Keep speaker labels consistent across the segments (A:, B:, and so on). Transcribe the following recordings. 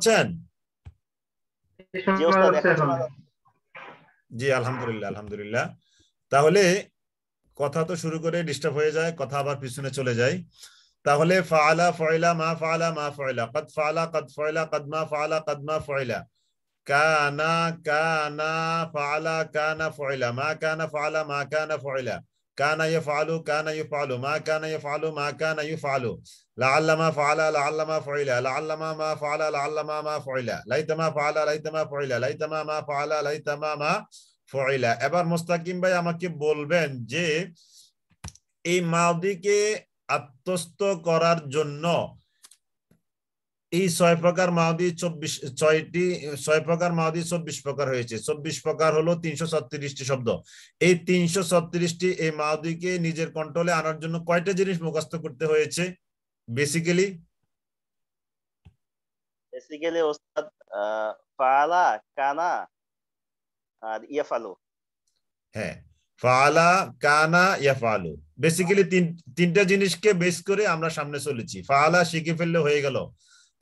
A: পাচ্ছেন জি আলহামদুলিল্লাহ আলহামদুলিল্লাহ তাহলে কথা তো শুরু করে ডিস্টার্ব হয়ে যায় কথা আবার পিছনে চলে যায় তাহলে ফালা ফয়লা মা ফালা মা ফয়লা কদ ফালা কদ ফয়লা কদমা ফালা কদমা ফয়লা কানা কানা ফালা কানা ফয়লা মা কানা ফালা মা কানা ফয়লা কানা ইয়াফআলু কানা ইউফআলু মা কানা ইয়াফআলু মা কানা ইউফআলু লাআল্লা মা ফাআলা লাআল্লা মা ফাইলা লাআল্লা মা মা ফাআলা লাআল্লা মা মা ফাইলা লাইতা মা ফাআলা লাইতা মা ফাইলা লাইতা মা মা ফাআলা এবার মুস্তাকিম ভাই আমাকে বলবেন যে এই মাদিকে আত্মস্থ করার জন্য এই ছয় প্রকার মাওদি চব্বিশ ছয়টি ছয় প্রকার মাওদি চব্বিশ প্রকার হয়েছে চব্বিশ প্রকার হলো তিনশো ছত্রিশটি শব্দ এই তিনশো ছত্রিশটি এই মাহাদিকে নিজের কন্ট্রোলে আনার জন্য কয়টা জিনিস মুখস্থ করতে হয়েছে বেসিক্যালি
B: বেসিক্যালি ওস্তাদ ফালা কানা আর ইয়াফালু
A: হ্যাঁ ফালা কানা ইয়াফালু বেসিক্যালি তিন তিনটা জিনিসকে বেস করে আমরা সামনে চলেছি ফালা শিখে ফেললে হয়ে গেল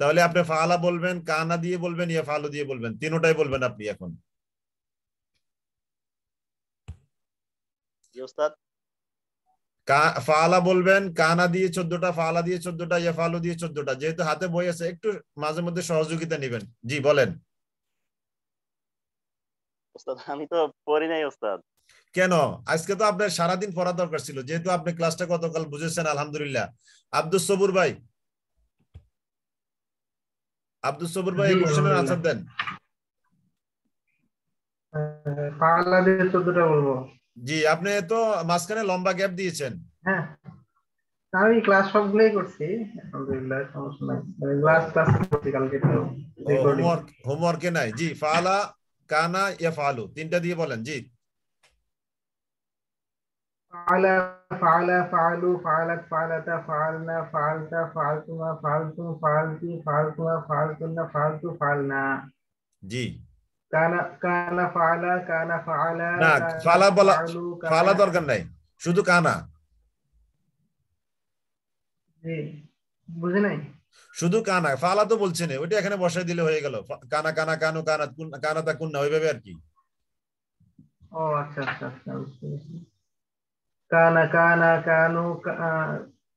A: তাহলে আপনি ফালা বলবেন কানা দিয়ে বলবেন ইয়া ফালো দিয়ে বলবেন তিনটাই বলবেন আপনি এখন ফালা বলবেন কানা দিয়ে চোদ্দটা ফালা দিয়ে চোদ্দটা ইয়া ফালো দিয়ে চোদ্দটা যেহেতু হাতে বই আছে একটু মাঝে মধ্যে সহযোগিতা নিবেন জি বলেন
B: আমি তো পড়ি নাই ওস্তাদ
A: কেন আজকে তো আপনার সারাদিন পড়া দরকার ছিল যেহেতু আপনি ক্লাসটা গতকাল বুঝেছেন আলহামদুলিল্লাহ আব্দুল সবুর ভাই আব্দুল সবর ভাই এই কোশ্চেনের আনসার দেন জি আপনি তো মাঝখানে লম্বা গ্যাপ দিয়েছেন
C: হ্যাঁ আমি ক্লাস সবগুলোই করছি
A: আলহামদুলিল্লাহ ক্লাস ক্লাস করছি কালকে তো হোমওয়ার্ক হোমওয়ার্কে নাই জি ফালা কানা ইয়া ফালু তিনটা দিয়ে বলেন জি
C: فعل فعل فعلوا فعلت فعلت فعلنا فعلت فعلتما فعلتم فعلتي فعلتما فعلتن فعلت فعلنا جي كان كان فعل كان فعل لا فعل بلا فعل দরকার
A: নাই শুধু কানা জি বুঝে নাই শুধু কানা ফালা তো বলছে না ওইটা এখানে বসাই দিলে হয়ে গেল কানা কানা কানু কানা কানা তা কুন্না ওইভাবে আর কি
C: ও আচ্ছা আচ্ছা আচ্ছা كان كان كانوا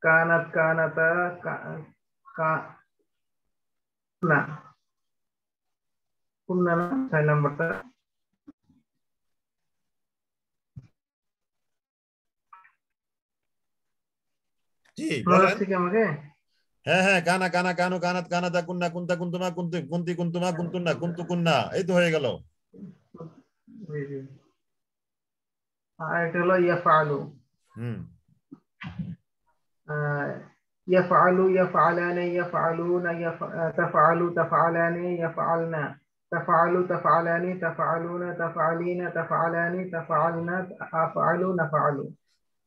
C: كانت كانت না কুন্না না নাম্বারটা
B: জি থেকে
A: হ্যাঁ হ্যাঁ গানা গানা গানো গানাত গানাতা কুন্না কুন্তা কুন্তুমা কুন্তি কুন্তি কুন্তুমা কুন্তুন্না কুন্তু কুন্না এই তো হয়ে গেল
C: আর এটা হলো यफअलु यफअलाने यफअलून तफअलु तफअलाने यफअलना तफअलु तफअलाने तफअलून तफअलीन तफअलाने तफअलना अफअलु नफअलु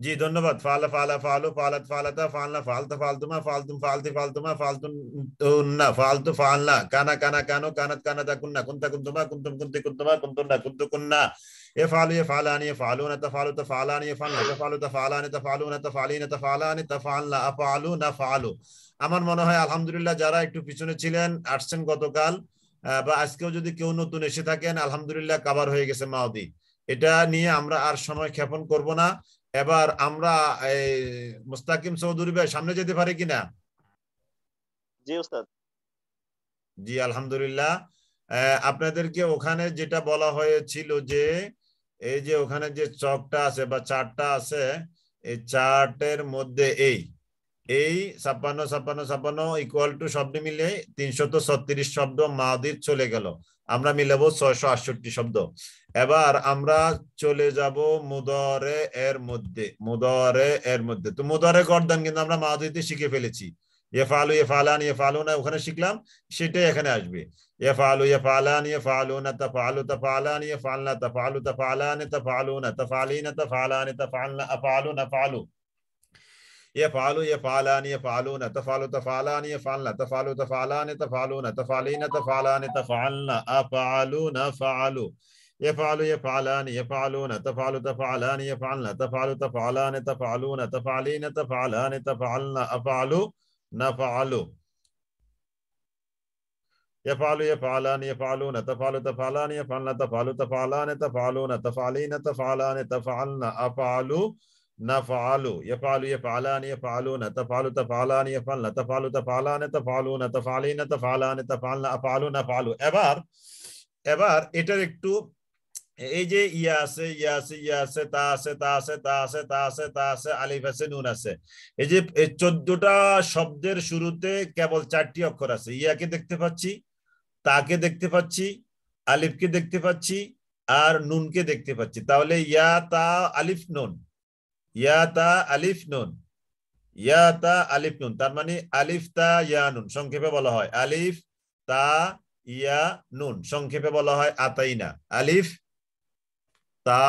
A: जी धन्यवाद फाल फाल फालु फालत फालत फालना फालत फालतुमा फालतुम फालति फालतुमा फालतुन्ना फालतु फालना काना काना कानो कानत कानता कुन्ना कुंता कुंतुमा कुंतुम कुंति कुंतुमा कुंतुन्ना कुंतु कुन्ना يفعل يفعلان يفعلون تفعل تفعلان يفعلن تفعل تفعلان تفعلون تفعلين تفعلان تفعلن أفعلون أفعلوا আমার মনে হয় আলহামদুলিল্লাহ যারা একটু পিছনে ছিলেন আসছেন গতকাল বা আজকেও যদি কেউ নতুন এসে থাকেন আলহামদুলিল্লাহ কাবার হয়ে গেছে মাওদি এটা নিয়ে আমরা আর সময় ক্ষেপণ করব না এবার আমরা মুস্তাকিম চৌধুরী ভাই সামনে যেতে পারি কিনা জি উস্তাদ জি আলহামদুলিল্লাহ আপনাদেরকে ওখানে যেটা বলা হয়েছিল যে এই যে ওখানে যে চকটা আছে বা চারটা আছে এই চারটের মধ্যে এই এই ছাপ্পান্ন ছাপ্পান্ন ছাপ্পান্ন ইকুয়াল টু শব্দ মিলে তো ছত্রিশ শব্দ মাদির চলে গেল আমরা মিলাব ছয়শো আটষট্টি শব্দ এবার আমরা চলে যাব মুদরে এর মধ্যে মুদরে এর মধ্যে তো মুদরে গর্দান কিন্তু আমরা মাদিতে শিখে ফেলেছি এফালু এফালান এফালুনা ওখানে শিখলাম সেটাই এখানে আসবে এফালু এফালান এফালুনা তাফালু তাফালান এফালনা তাফালু তাফালান তাফালুনা তাফালিনা তাফালান তাফালনা আফালুনা ফালু يفعل يفعلان يفعلون تفعل تفعلان يفعلن تفعل تفعلان تفعلون تفعلين تفعلان تفعلن أفعلون فعلوا يفعل يفعلان يفعلون تفعل تفعلان يفعلن تفعل تفعلان تفعلون تفعلين تفعلان تفعلن أفعلوا నఫాలు యఫాలు యఫాలాని యఫాలున నతఫాలు తఫాలాని యఫాలన నతఫాలు తఫాలాన తఫాలు నతఫాలి తఫాలాన తఫాలన అఫాలు నఫాలు యఫాలు యఫాలాని యఫాలున నతఫాలు తఫాలాని యఫాలన నతఫాలు తఫాలాన తఫాలు నతఫాలి తఫాలాన తఫాలన అఫాలు నఫాలు ఎవర్ এবার এটার একটু এই যে ইয়া আছে ইয়া আছে ইয়া আছে তা আছে তা আছে তা আছে তা আছে তা আছে আলিফ আছে নুন আছে এই যে চোদ্দটা শব্দের শুরুতে কেবল চারটি অক্ষর আছে ইয়াকে দেখতে পাচ্ছি তাকে দেখতে পাচ্ছি আলিফকে দেখতে পাচ্ছি আর নুনকে দেখতে পাচ্ছি তাহলে ইয়া তা আলিফ নুন ইয়া তা আলিফ নুন ইয়া তা আলিফ নুন তার মানে আলিফ তা ইয়া নুন সংক্ষেপে বলা হয় আলিফ তা ইয়া নুন সংক্ষেপে বলা হয় আতাইনা আলিফ তা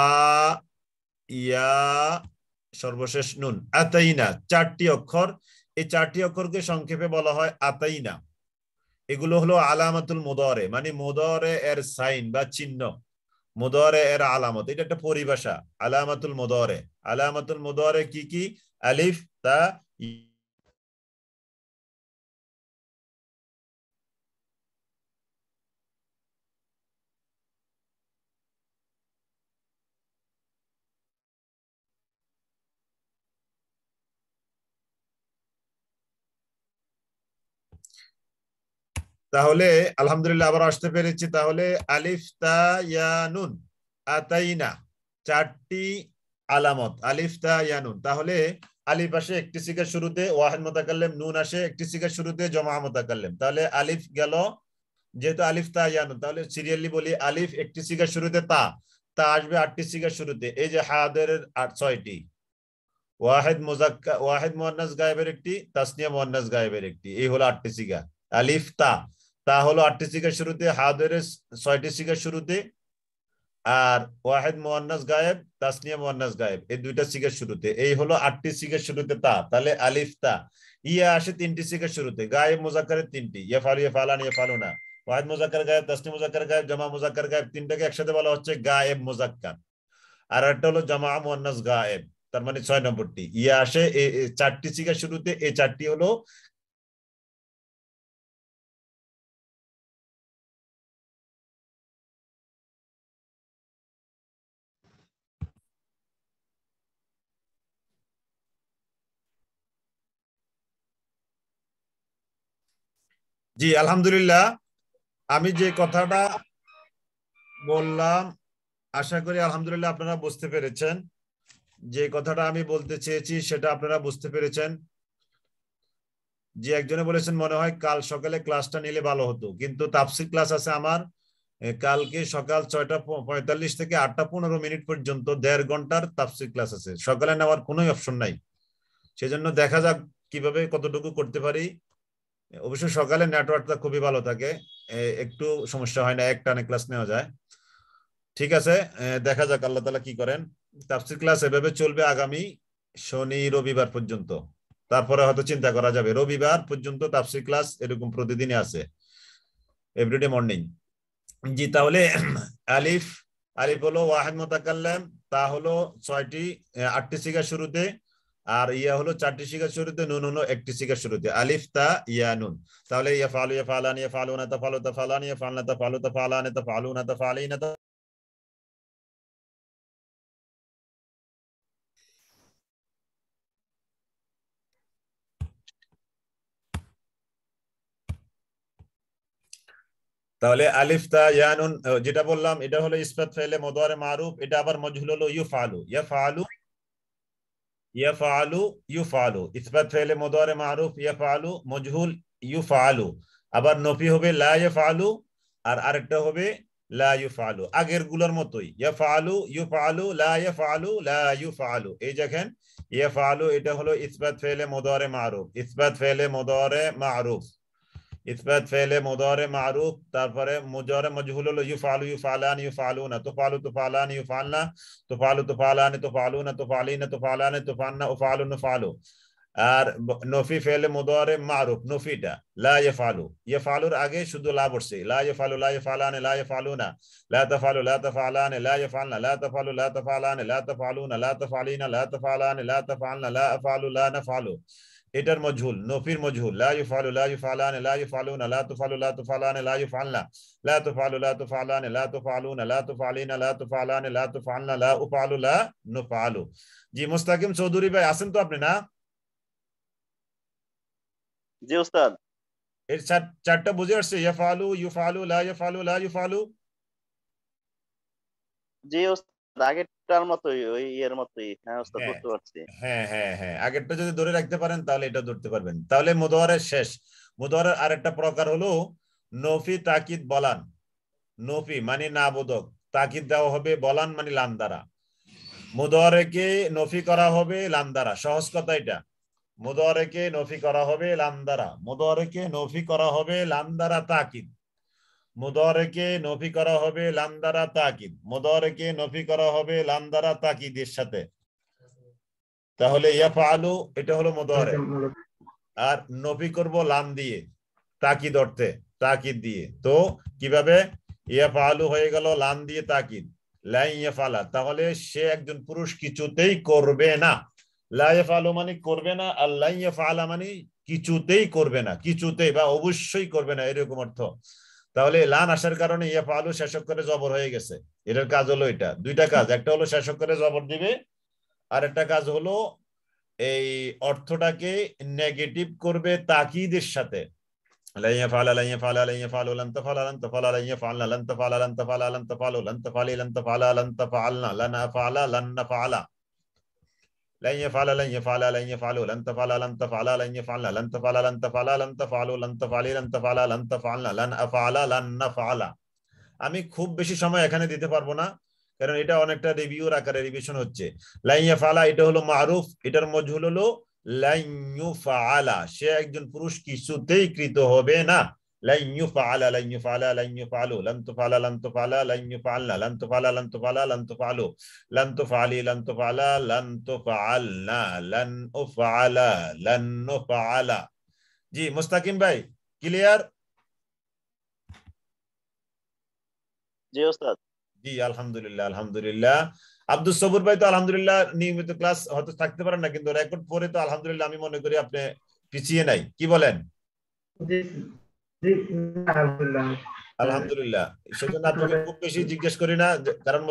A: ইয়া সর্বশেষ নুন আতাইনা চারটি অক্ষর এই চারটি অক্ষরকে সংক্ষেপে বলা হয় আতাইনা এগুলো হলো আলামাতুল মোদরে মানে মোদরে এর সাইন বা চিহ্ন মোদরে এর আলামত এটা একটা পরিভাষা আলামাতুল মোদরে আলামাতুল মোদরে কি কি আলিফ তা তাহলে আলহামদুলিল্লাহ আবার আসতে পেরেছি তাহলে আলিফ তায়ানুন আতাইনা চারটি আলামত আলিফ তায়ানুন তাহলে আলিফ আসে একটি সিকের শুরুতে ওয়াহেদ মোতাকাল্লেম নুন আসে একটি সিকের শুরুতে জমা মোতাকাল্লেম তাহলে আলিফ গেল যেহেতু আলিফ তায়ানুন তাহলে সিরিয়ালি বলি আলিফ একটি সিকের শুরুতে তা তা আসবে আটটি সিকের শুরুতে এই যে হাদের আট ছয়টি ওয়াহেদ মোজাক্কা ওয়াহেদ মোহান্নাস গায়েবের একটি তাসনিয়া মোহান্নাস গায়েবের একটি এই হলো আটটি সিগা আলিফ তা তা হলো আটটি সিকের শুরুতে হাদরের ছয়টি সিকের শুরুতে আর ওয়াহেদ মোহান্নাস গায়েব তাসনিয়া মোহান্নাস গায়েব এই দুইটা সিকের শুরুতে এই হলো আটটি সিকের শুরুতে তা তাহলে আলিফ তা ইয়া আসে তিনটি সিকের শুরুতে গায়েব মোজাক্কারের তিনটি ইয়ে ফালু ইয়ে ফালান ইয়ে না ওয়াহেদ মোজাকার গায়েব তাসনি মোজাকার গায়েব জামা মোজাকার গায়েব তিনটাকে একসাথে বলা হচ্ছে গায়েব মোজাক্কার আর একটা হলো জামা মোহান্নাস গায়েব তার মানে ছয় নম্বরটি ইয়ে আসে চারটি সিকের শুরুতে এই চারটি হলো জি আলহামদুলিল্লাহ আমি যে কথাটা বললাম আশা করি আলহামদুলিল্লাহ আপনারা বুঝতে পেরেছেন যে কথাটা আমি বলতে চেয়েছি সেটা আপনারা বুঝতে পেরেছেন যে একজনে বলেছেন মনে হয় কাল সকালে ক্লাসটা নিলে ভালো হতো কিন্তু তাপসির ক্লাস আছে আমার কালকে সকাল ছয়টা পঁয়তাল্লিশ থেকে আটটা পনেরো মিনিট পর্যন্ত দেড় ঘন্টার তাপসির ক্লাস আছে সকালে নেওয়ার কোনো অপশন নাই সেজন্য দেখা যাক কিভাবে কতটুকু করতে পারি অবশ্য সকালে নেটওয়ার্কটা খুবই ভালো থাকে একটু সমস্যা হয় না এক টানে ক্লাস নেওয়া যায় ঠিক আছে দেখা যাক আল্লাহ তালা কি করেন তাফসির ক্লাস এভাবে চলবে আগামী শনি রবিবার পর্যন্ত তারপরে হয়তো চিন্তা করা যাবে রবিবার পর্যন্ত তাফসির ক্লাস এরকম প্রতিদিনই আছে এভরিডে মর্নিং জি তাহলে আলিফ আলিফ হলো ওয়াহেদ মোতাকাল্লাম তা হলো ছয়টি আটটি সিগার শুরুতে আর ইয়া হলো চারটি শিখার শুরুতে নুন হলো একটি শিখার শুরুতে আলিফ তা ইয়া নুন তাহলে ইয়া ফালু ইয়া ফালান ইয়া ফালু না তা ফালু তা ফালান ইয়া ফাল না তা ফালু তা ফালান তা ফালু না তা ফালি না তাহলে আলিফ তা ইয়ানুন যেটা বললাম এটা হলো ইসবাত ফেলে মোদারে মারুফ এটা আবার মজহুল হলো ফালু ইয়া ফালু يفعل يفعل إثبات فعل مضارع معروف يفعل مجهول يفعل আবার নফি হবে লা ইয়াফআলু আর আরেকটা হবে লা ইউফআলু আগের গুলোর মতই ইয়াফআলু ইউফআলু লা ইয়াফআলু লা ইউফআলু এই দেখেন ইয়াফআলু এটা হলো ইসবাত ফেলে মুদারে মারুফ ইসবাত ফেলে মুদারে মারুফ ইসবাত ফেলে মুদারে মারুফ তারপরে মুজারে মজহুল হলো ইউফালু ইউফালান ইউফালুনা তুফালু তুফালান ইউফালনা তুফালু তুফালান তুফালুনা তুফালিনা তুফালান তুফান্না উফালুন ফালু আর নফি ফেলে মুদারে মারুফ নফিটা লা ইয়াফালু ইয়াফালুর আগে শুধু লা পড়ছে লা ফালু লা ইয়াফালান লা ইয়াফালুনা লা তফালু লা তাফালান লা ফালনা লা তফালু লা তাফালান লা তফালু না লা তাফালিনা লা তাফালান লা তফালনা লা ফালু লা ফালু इटर मजहूल नोफिर मजहूल ला युफालु ला युफालान ला युफालून ला तुफालु ला तुफालान ला युफालना ला तुफालु ला तुफालान ला तुफालून ला तुफालीन ला तुफालान ला तुफालना ला उफालु ला नुफालु जी मुस्तकिम चौधरी भाई आसन तो आपने ना जी उस्ताद এর চারটা बुजुर्ग से ইয়াফালু ইউফালু লা ইয়াফালু লা ইউফালু
B: जी उस्ताद আগেরটার মতোই ওই ইয়ের মতোই হ্যাঁ ওস্তাদ হ্যাঁ। পারছি
A: হ্যাঁ হ্যাঁ হ্যাঁ আগেরটা যদি ধরে রাখতে পারেন তাহলে এটা ধরতে পারবেন তাহলে শেষ আরেকটা প্রকার হলো নফি তাকিদ বলান নফি মানে না বোধক তাকিদ দেওয়া হবে বলান মানে লাম দ্বারা নফি করা হবে লাম সহজ কথা এটা মুদরেকে নফি করা হবে লাম দ্বারা নফি করা হবে লাম তাকিদ মুদরেকে নফি করা হবে লাম দ্বারা তাকিদ মুদরেকে নফি করা হবে লাম তাকিদের সাথে তাহলে ইয়াফআলু এটা হলো মুদরে আর নফি করব লাম দিয়ে তাকিদ অর্থে তাকিদ দিয়ে তো কিভাবে আলু হয়ে গেল লাম দিয়ে তাকিদ লাই ইয়াফআলা তাহলে সে একজন পুরুষ কিছুতেই করবে না লা ইয়াফআলু মানে করবে না আর লাই ইয়াফআলা মানে কিছুতেই করবে না কিছুতেই বা অবশ্যই করবে না এরকম অর্থ তাহলে লান আসার কারণে ইয়া ফালু শাসক করে জবর হয়ে গেছে এটার কাজ হলো এটা দুইটা কাজ একটা হলো শাসক করে জবর দিবে আর একটা কাজ হলো এই অর্থটাকে নেগেটিভ করবে তাকিদের সাথে ফালা لن يفعل لن يفعل لن يفعل لن تفعل لن تفعل لن يفعل لن تفعل لن تفعل لن تفعل لن تفعل لن تفعل لن تفعل لن افعل لن نفعل আমি খুব বেশি সময় এখানে দিতে পারবো না কারণ এটা অনেকটা রিভিউর আকারে রিভিশন হচ্ছে লাইয়া ফালা এটা হলো মারুফ এটার মজহুল হলো লাইয়ু ফালা সে একজন পুরুষ কিছুতেই কৃত হবে না لن يفعل لن يفعل لن يفعل لن تفعل لن تفعل لن يفعل لن تفعل لن تفعل لن تفعل لن تفعل لن تفعل لن تفعل لن أفعل لن نفعل জি মুস্তাকিম ভাই ক্লিয়ার জি ওস্তাদ জি আলহামদুলিল্লাহ আলহামদুলিল্লাহ আব্দুল সবুর ভাই তো আলহামদুলিল্লাহ নিয়মিত ক্লাস হয়তো থাকতে পারেন না কিন্তু রেকর্ড পরে তো আলহামদুলিল্লাহ আমি মনে করি আপনি পিছিয়ে নাই কি বলেন আলহামদুলিল্লাহ সেজন্য আপনাকে খুব বেশি জিজ্ঞেস করি না কারণ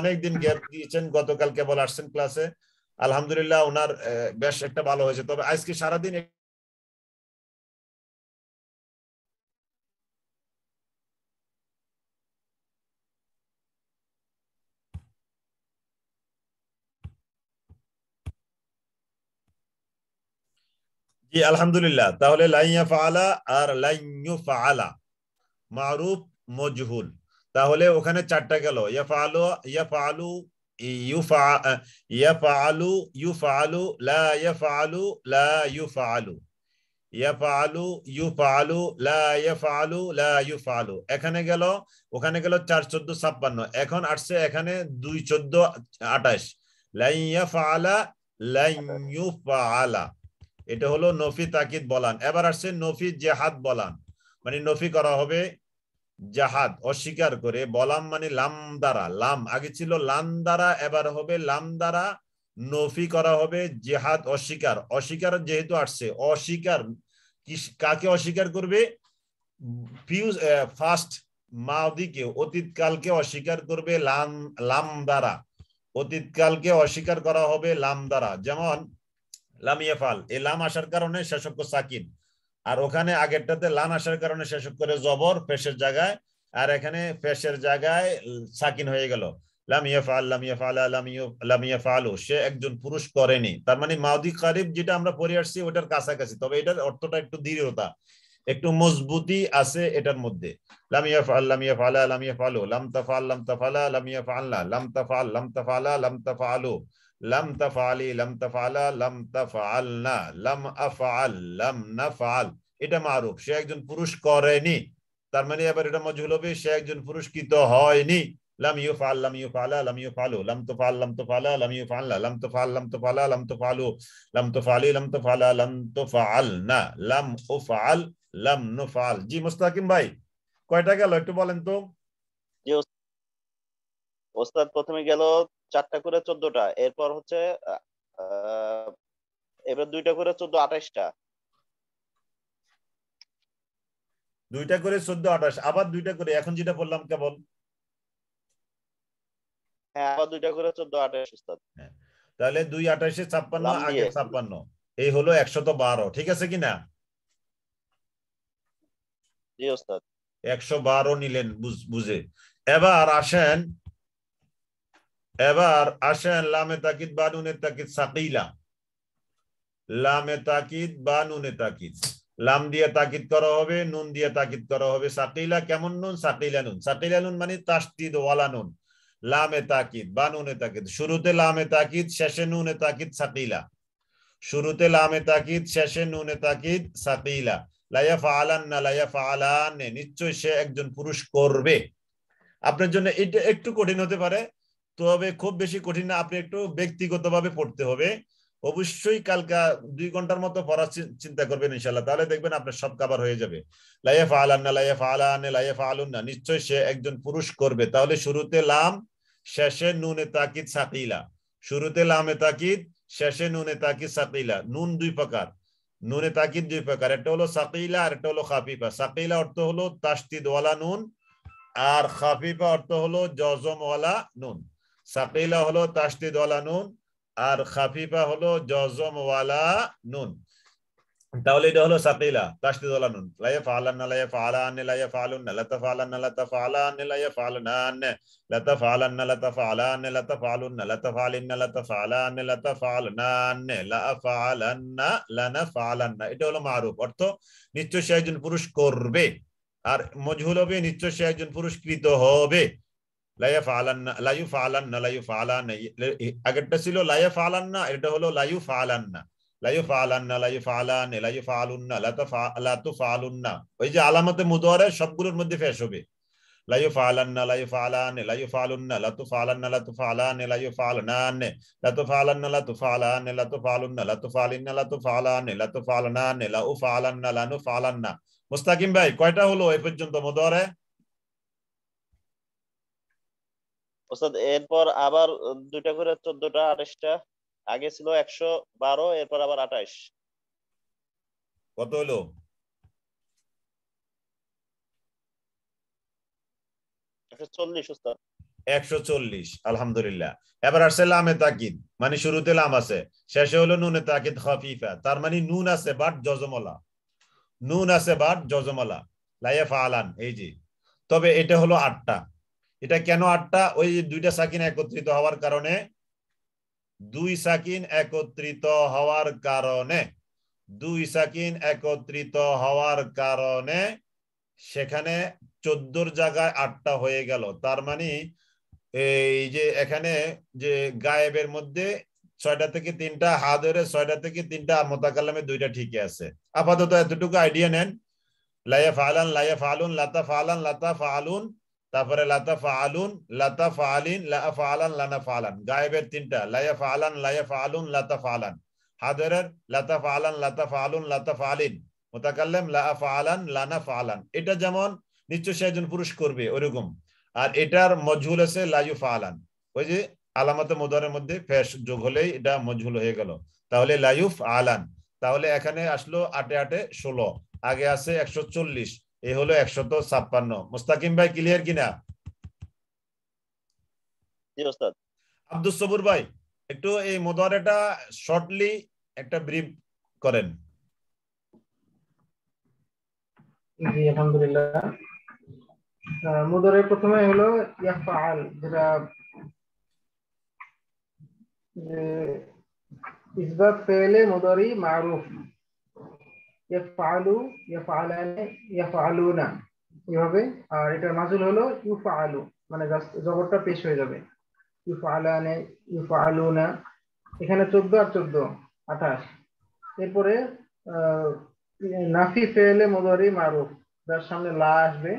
A: অনেকদিন গ্যাপ দিয়েছেন গতকাল কেবল ক্লাসে আলহামদুলিল্লাহ ওনার বেশ একটা ভালো হয়েছে তবে আজকে সারাদিন জি আলহামদুলিল্লাহ তাহলে লাইয়া ফালা আর লাইয়ু ফালা মারুফ মজহুল তাহলে ওখানে চারটা গেল ইয়াফালু ইয়াফালু ইয়াফালু ইউফালু লা ইয়াফালু লা ইউফালু ইয়াফালু ইউফালু লা ইয়াফালু লা ইউফালু এখানে গেল ওখানে গেল 4 14 56 এখন আসছে এখানে 2 14 28 লাইয়া ফালা লাইয়ু ফালা এটা হলো নফি তাকিদ বলান এবার আসছে নফি জেহাদ বলান মানে নফি করা হবে জাহাদ অস্বীকার করে বলাম মানে লাম দ্বারা লাম আগে ছিল লাম দ্বারা এবার হবে লাম দ্বারা নফি করা হবে জেহাদ অস্বীকার অস্বীকার যেহেতু আসছে অস্বীকার কাকে অস্বীকার করবে ফিউজ ফার্স্ট মাওদিকে অতীতকালকে অস্বীকার করবে লাম লাম দ্বারা অতীতকালকে অস্বীকার করা হবে লাম দ্বারা যেমন লামিয়াফাল এই লাম আসার কারণে শেষক সাকিন আর ওখানে আগেরটাতে লাম আসার কারণে শেষক জবর পেশের জায়গায় আর এখানে ফেসের জায়গায় সাকিন হয়ে গেল সে একজন পুরুষ করেনি তার মানে মাউদি কারিব যেটা আমরা পড়ে আসছি ওটার কাছাকাছি তবে এটার অর্থটা একটু দৃঢ়তা একটু মজবুতি আছে এটার মধ্যে লামিয়া ফাল লামিয়া ফালা লামিয়া ফালো লাম তাফাল লাম তাফালা লামিয়া ফাল্লা লাম তাফাল লাম তাফালা লাম তাফালো লাম তাফালি লাম লম লাম না লম আফআল লম নাফআল এটা মারুফ সে একজন পুরুষ করেনি তার মানে এবার এটা মজহুল হবে সে একজন পুরস্কৃত হয়নি লাম ইউফআল লম ইউফআলা লাম ইউফআলু লাম তুফআল লাম তুফআলা লাম ইউফআলনা লাম তুফআল লাম তুফআলা লাম তুফআলু লাম লম লাম লম লাম না লম উফআল লাম নুফআল জি মুস্তাকিম ভাই কয়টা গেল একটু বলেন তো
B: জি ওস্তাদ প্রথমে গেল চারটা করে চোদ্দটা এরপর হচ্ছে এবার দুইটা করে চোদ্দ আঠাশটা
A: দুইটা করে চোদ্দ আঠাশ আবার দুইটা করে এখন যেটা বললাম কেবল
B: হ্যাঁ, দুইটা করে চোদ্দ আঠাশ হ্যাঁ,
A: তাহলে দুই আঠাশে ছাপ্পান্ন আগে ছাপ্পান্ন এই হলো একশত বারো ঠিক আছে কিনা একশো বারো নিলেন বুঝে এবার আসেন এবার আসেন লামে তাকিদ বা নুনে তাকিদ সাকিলা লামে তাকিদ বা নুনে তাকিদ লাম দিয়ে তাকিদ করা হবে নুন দিয়ে তাকিদ করা হবে সাকিলা কেমন নুন সাকিলা নুন সাকিলা নুন মানে তাস্তিদ ওয়ালা নুন লামে তাকিদ বা নুনে তাকিদ শুরুতে লামে তাকিদ শেষে নুনে তাকিদ সাকিলা শুরুতে লামে তাকিদ শেষে নুনে তাকিদ সাকিলা লাইয়া ফালান না লাইয়া ফালান নিশ্চয় সে একজন পুরুষ করবে আপনার জন্য এটা একটু কঠিন হতে পারে তবে খুব বেশি কঠিন না আপনি একটু ব্যক্তিগতভাবে পড়তে হবে অবশ্যই কালকা দুই ঘন্টার মতো পড়ার চিন্তা করবেন ইনশাল্লাহ তাহলে দেখবেন আপনার সব কাবার হয়ে যাবে লাইফ আলান না লাইফ আলান লাইফ আলুন না নিশ্চয় সে একজন পুরুষ করবে তাহলে শুরুতে লাম শেষে নুনে তাকিদ সাকিলা শুরুতে লামে তাকিদ শেষে নুনে তাকিদ সাকিলা নুন দুই প্রকার নুনে তাকিদ দুই প্রকার একটা হলো সাকিলা আর একটা হলো খাফিফা সাকিলা অর্থ হলো ওয়ালা নুন আর খাফিফা অর্থ হলো জজম ওয়ালা নুন সাকিলা হলো তাস্তিদ ওয়ালা নুন আর খাফিফা হলো জজম ওয়ালা নুন তাহলে এটা হলো সাকিলা তাস্তিদ ওয়ালা নুন লাইয়া ফালান লাইয়া ফালান লাইয়া ফালুন লাতা ফালান লাতা ফালান লাইয়া ফালুনান লতা ফালান লাতা ফালান লতা ফালুন লাতা ফালিন লাতা ফালান লাতা আনে লা ফালান লানা ফালান এটা হলো মারুফ অর্থ নিশ্চয় সে একজন পুরুষ করবে আর মজহুল হবে নিশ্চয় সে একজন পুরুষ কৃত হবে লাইফ আলান্না লাইফ আলান্না আগেরটা ছিল লাইফ আলান্না এটা হলো লাইফ আলান্না লাইফ আলান্না লাইফ আলান লাইফ আলুন্না লাতু ফালুন্না ওই যে আলামতে মুদোয়ারে সবগুলোর মধ্যে ফেস হবে লাইফ আলান্না লাইফ আলান লাইফ আলুন্না লাতু ফালান্না লাতু ফালান লাইফ আলনান লাতু ফালান্না লাতু ফালান লাতু ফালুন্না লাতু ফালিন্না লাতু ফালান লাতু ফালনান লাউ ফালান্না লানু ফালান্না মুস্তাকিম ভাই কয়টা হলো এই পর্যন্ত মুদোয়ারে
B: ওস্তাদ এরপর আবার দুইটা করে চোদ্দটা আঠাশটা আগে ছিল একশো বারো এরপর আবার আঠাশ
A: কত হলো একশো চল্লিশ আলহামদুলিল্লাহ এবার আসছে লামে তাকিদ মানে শুরুতে লাম আছে শেষে হলো নুনে তাকিদ খফিফা তার মানে নুন আছে বাট জজমলা নুন আছে বাট জজমলা লাইয়া ফালান এই জি তবে এটা হলো আটটা এটা কেন আটটা ওই যে দুইটা সাকিন একত্রিত হওয়ার কারণে দুই সাকিন একত্রিত হওয়ার কারণে দুই সাকিন একত্রিত হওয়ার কারণে সেখানে চোদ্দোর জায়গায় আটটা হয়ে গেল তার মানে এই যে এখানে যে গায়েবের মধ্যে ছয়টা থেকে তিনটা হাদরে ছয়টা থেকে তিনটা আর কালামে দুইটা ঠিকই আছে আপাতত এতটুকু আইডিয়া নেন লাইয়া ফালান লাইয়া ফালুন লাতা ফালান লাতা ফালুন তারপরে লাতাফা আলুন লাতাফা আলিন লাফা আলান লানাফা গায়েবের তিনটা লাইয়াফা আলান লাইয়াফা ফালুন লাতাফা ফালান হাদরের লাতাফা আলান লাতাফা আলুন লাতাফা ফালিন মোতাকাল্লাম লাফা আলান লানাফা আলান এটা যেমন নিশ্চয় সে একজন পুরুষ করবে ওরকম আর এটার মজহুল আছে লাইফা আলান ওই যে আলামাতে মোদারের মধ্যে ফেস যোগ হলেই এটা মজহুল হয়ে গেল তাহলে লাইফ আলান তাহলে এখানে আসলো আটে আটে ষোলো আগে আছে একশো চল্লিশ এই হলো একশত ছাপ্পান্ন মুস্তাকিম ভাই ক্লিয়ার কিনা আব্দুল সবুর ভাই একটু এই মোদারেটা শর্টলি একটা ব্রিফ করেন
C: জি আলহামদুলিল্লাহ মুদরের প্রথমে হলো ইয়াফআল যেটা ইসবাত ফেলে মুদারি মারুফ ইয়াফআলু ইয়াফআলানা ইয়াফআলুনা এভাবে আর এটার মাজুল হলো ইউফআলু মানে জবরটা পেশ হয়ে যাবে ইউফআলানা ইউফআলুনা এখানে 14 আর 14 28 এরপরে নাফি ফেলে মুদারি মারুফ যার সামনে লা আসবে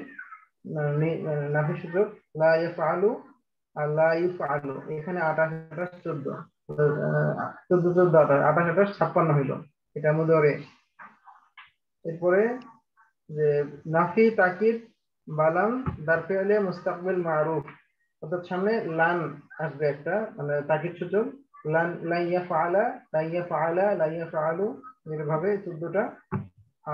C: নাফি সূচক লা ইয়াফআলু আর লা ইউফআলু এখানে 28 28 14 14 14 28 28 ছাপ্পান্ন হইল এটা মুদারি এরপরে যে নাফি তাকিদ বালাম দারফে আলে মুস্তাকবিল মারুফ অর্থাৎ সামনে লান আসবে একটা মানে তাকিদ সূচক লান লাইয়া ফালা লাইয়া ফালা লাইয়া ফালু এভাবে চোদ্দটা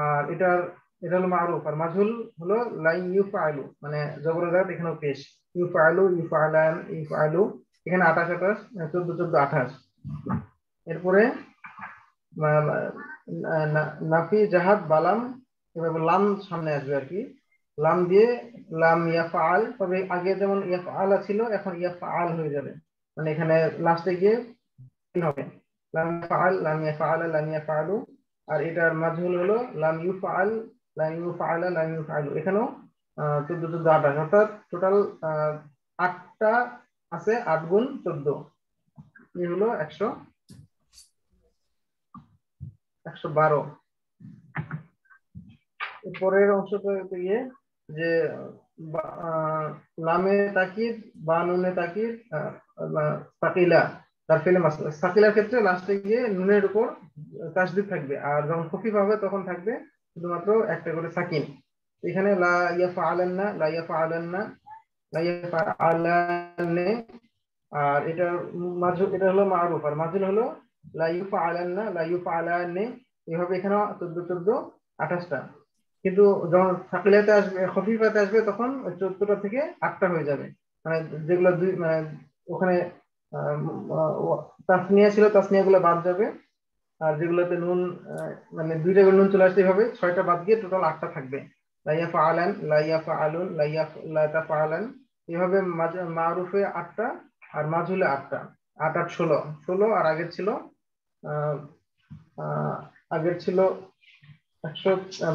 C: আর এটার এটা হলো মারুফ আর মাজহুল হলো লাই ইউফালু মানে জবরদাত এখানেও পেশ ইউফালু ইউফালান ইউফালু এখানে আঠাশ আঠাশ চোদ্দ চোদ্দ আঠাশ এরপরে নাফি জাহাদ বালাম এভাবে লাম সামনে আসবে আর কি লাম দিয়ে লাম ইয়াফা আল তবে আগে যেমন ইয়াফা আলা ছিল এখন ইয়াফা আল হয়ে যাবে মানে এখানে লাস্টে গিয়ে হবে লাম ফাল লাম ইয়াফআল লাম ইয়াফআলু আর এটার মাজহুল হলো লাম ইউফআল লাম ইউফআল লাম ইউফআলু এখানেও চোদ্দ চোদ্দ আঠাশ অর্থাৎ টোটাল আটটা আছে আট গুণ চোদ্দ এ হলো একশো একশো বারো পরের অংশটাতে গিয়ে যে লামে তাকির বা নুনে সাকিলা তার ফেলে সাকিলার ক্ষেত্রে লাস্টে গিয়ে নুনের উপর তাসদিদ থাকবে আর যখন খফিফ হবে তখন থাকবে শুধুমাত্র একটা করে সাকিন এখানে লা ইয়াফা আলান্না লা ইয়াফা আলান্না লা ইয়াফা আলান্নে আর এটার মাঝু এটা হলো মারুফ আর মাঝুল হলো লাইফা আলান্না লাইফা আলান্নে এভাবে এখানে চোদ্দ চোদ্দ আঠাশটা কিন্তু যখন সাকিলাতে আসবে খফিফাতে আসবে তখন চোদ্দটা থেকে আটটা হয়ে যাবে মানে যেগুলো দুই মানে ওখানে তাসনিয়া ছিল তাসনিয়া গুলো বাদ যাবে আর যেগুলোতে নুন মানে দুইটা করে নুন চলে আসতে এভাবে ছয়টা বাদ গিয়ে টোটাল আটটা থাকবে লাইয়া লাইয়াফা আলান লাইয়াফা আলুন লাইয়াফ লাইতাফা আলান এভাবে মারুফে আটটা আর মাজুলে আটটা আট আট ষোলো ষোলো আর আগের ছিল আগের ছিল একশো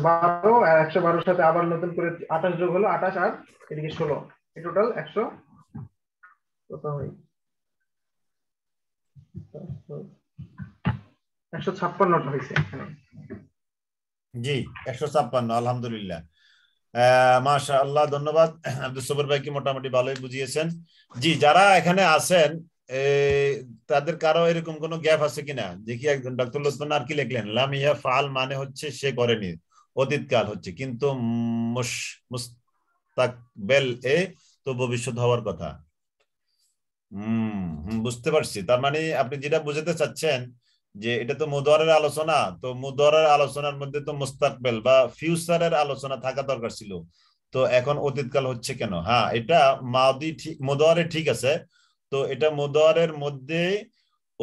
C: বারো আর একশো বারোর সাথে আবার নতুন করে আঠাশ যোগ হলো আঠাশ আর এদিকে ষোলো টোটাল একশো কত হয় একশো ছাপ্পান্নটা হয়েছে এখানে
A: জি একশো ছাপ্পান্ন আলহামদুলিল্লাহ মাশা আল্লাহ ধন্যবাদ আব্দুল ভাই কি মোটামুটি ভালোই বুঝিয়েছেন জি যারা এখানে আছেন তাদের কারো এরকম কোনো গ্যাপ আছে কিনা দেখি একজন ডাক্তার লুৎফন আর কি লিখলেন লামিয়া ফাল মানে হচ্ছে সে করেনি অতীতকাল হচ্ছে কিন্তু মুস্তাকবেল এ তো ভবিষ্যৎ হওয়ার কথা হম বুঝতে পারছি তার মানে আপনি যেটা বুঝাতে চাচ্ছেন যে এটা তো মুদারের আলোচনা তো মুদারের আলোচনার মধ্যে তো মুস্তাকবেল বা ফিউচারের আলোচনা থাকা দরকার ছিল তো এখন অতীতকাল হচ্ছে কেন হ্যাঁ এটা মাদি ঠিক মুদারে ঠিক আছে তো এটা মুদারের মধ্যে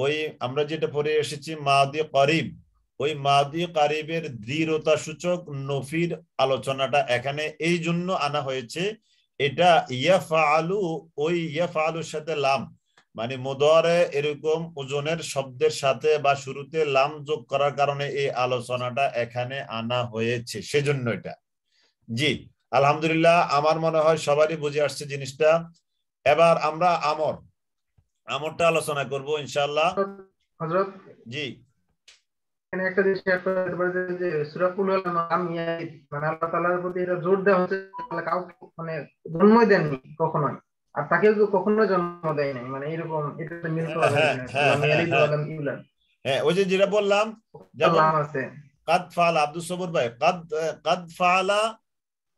A: ওই আমরা যেটা পড়ে এসেছি মাদি করিব ওই মাদি কারিবের দৃঢ়তা সূচক নফির আলোচনাটা এখানে এই জন্য আনা হয়েছে এটা ইয়াফা আলু ওই ইয়াফা আলুর সাথে লাম মানে মোদরে এরকম ওজনের শব্দের সাথে বা শুরুতে লাম যোগ করার কারণে এই আলোচনাটা এখানে আনা হয়েছে সেজন্য এটা জি আলহামদুলিল্লাহ আমার মনে হয় সবারই বুঝে আসছে জিনিসটা এবার আমরা আমর আমরটা আলোচনা করব ইনশাআল্লাহ
C: হযরত জি এখানে একটা জিনিস অ্যাড করতে পারি যে সূরা কুল হল নাম ইয়াত মানে আল্লাহ তাআলার প্রতি এটা জোর দেওয়া হচ্ছে তাহলে কাউকে মানে জন্মই দেননি কখনো আর তাকেও কি কখনো জন্ম দেয় নাই মানে এরকম এটা মিল করা হ্যাঁ হ্যাঁ, মানে হ্যাঁ,
A: হ্যাঁ।, হ্যাঁ ওই যে যেটা বললাম যেমন আছে কাদ ফাল আব্দুস সবর ভাই কাদ কাদ ফালা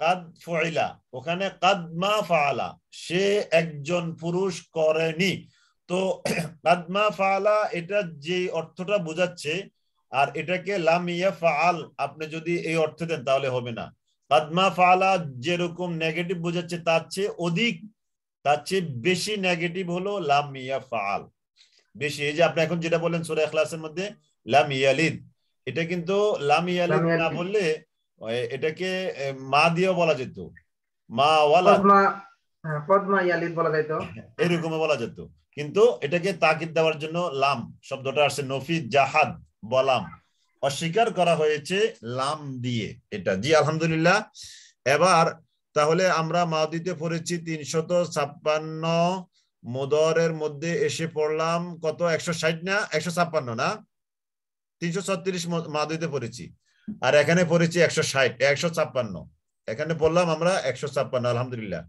A: কাদ ফুইলা ওখানে কাদ মা ফালা সে একজন পুরুষ করেনি তো কাদমা ফালা এটা যে অর্থটা বোঝাচ্ছে আর এটাকে লাম ইয়া ফাল আপনি যদি এই অর্থ দেন তাহলে হবে না কাদমা ফালা যেরকম নেগেটিভ বোঝাচ্ছে তার চেয়ে অধিক তার চেয়ে বেশি নেগেটিভ হলো লাম ইয়া ফাল বেশি এই যে আপনি এখন যেটা বলেন সুরা এখলাসের মধ্যে লাম ইয়ালিদ এটা কিন্তু লাম ইয়ালিদ না বললে এটাকে মা দিয়েও বলা যেত মা ওয়ালা হ্যাঁ, পদ্মা ইয়ালিদ বলা যেত এরকমও বলা যেত কিন্তু এটাকে তাকিদ দেওয়ার জন্য লাম শব্দটা আসছে নফি জাহাদ বলাম অস্বীকার করা হয়েছে লাম দিয়ে এটা জি আলহামদুলিল্লাহ এবার তাহলে আমরা মাদিতে পড়েছি তিনশত ছাপ্পান্ন মোদরের মধ্যে এসে পড়লাম কত একশো ষাট না একশো ছাপ্পান্ন না তিনশো ছত্রিশ মাদিতে পড়েছি আর এখানে পড়েছি একশো ষাট একশো ছাপ্পান্ন এখানে পড়লাম আমরা একশো ছাপ্পান্ন আলহামদুলিল্লাহ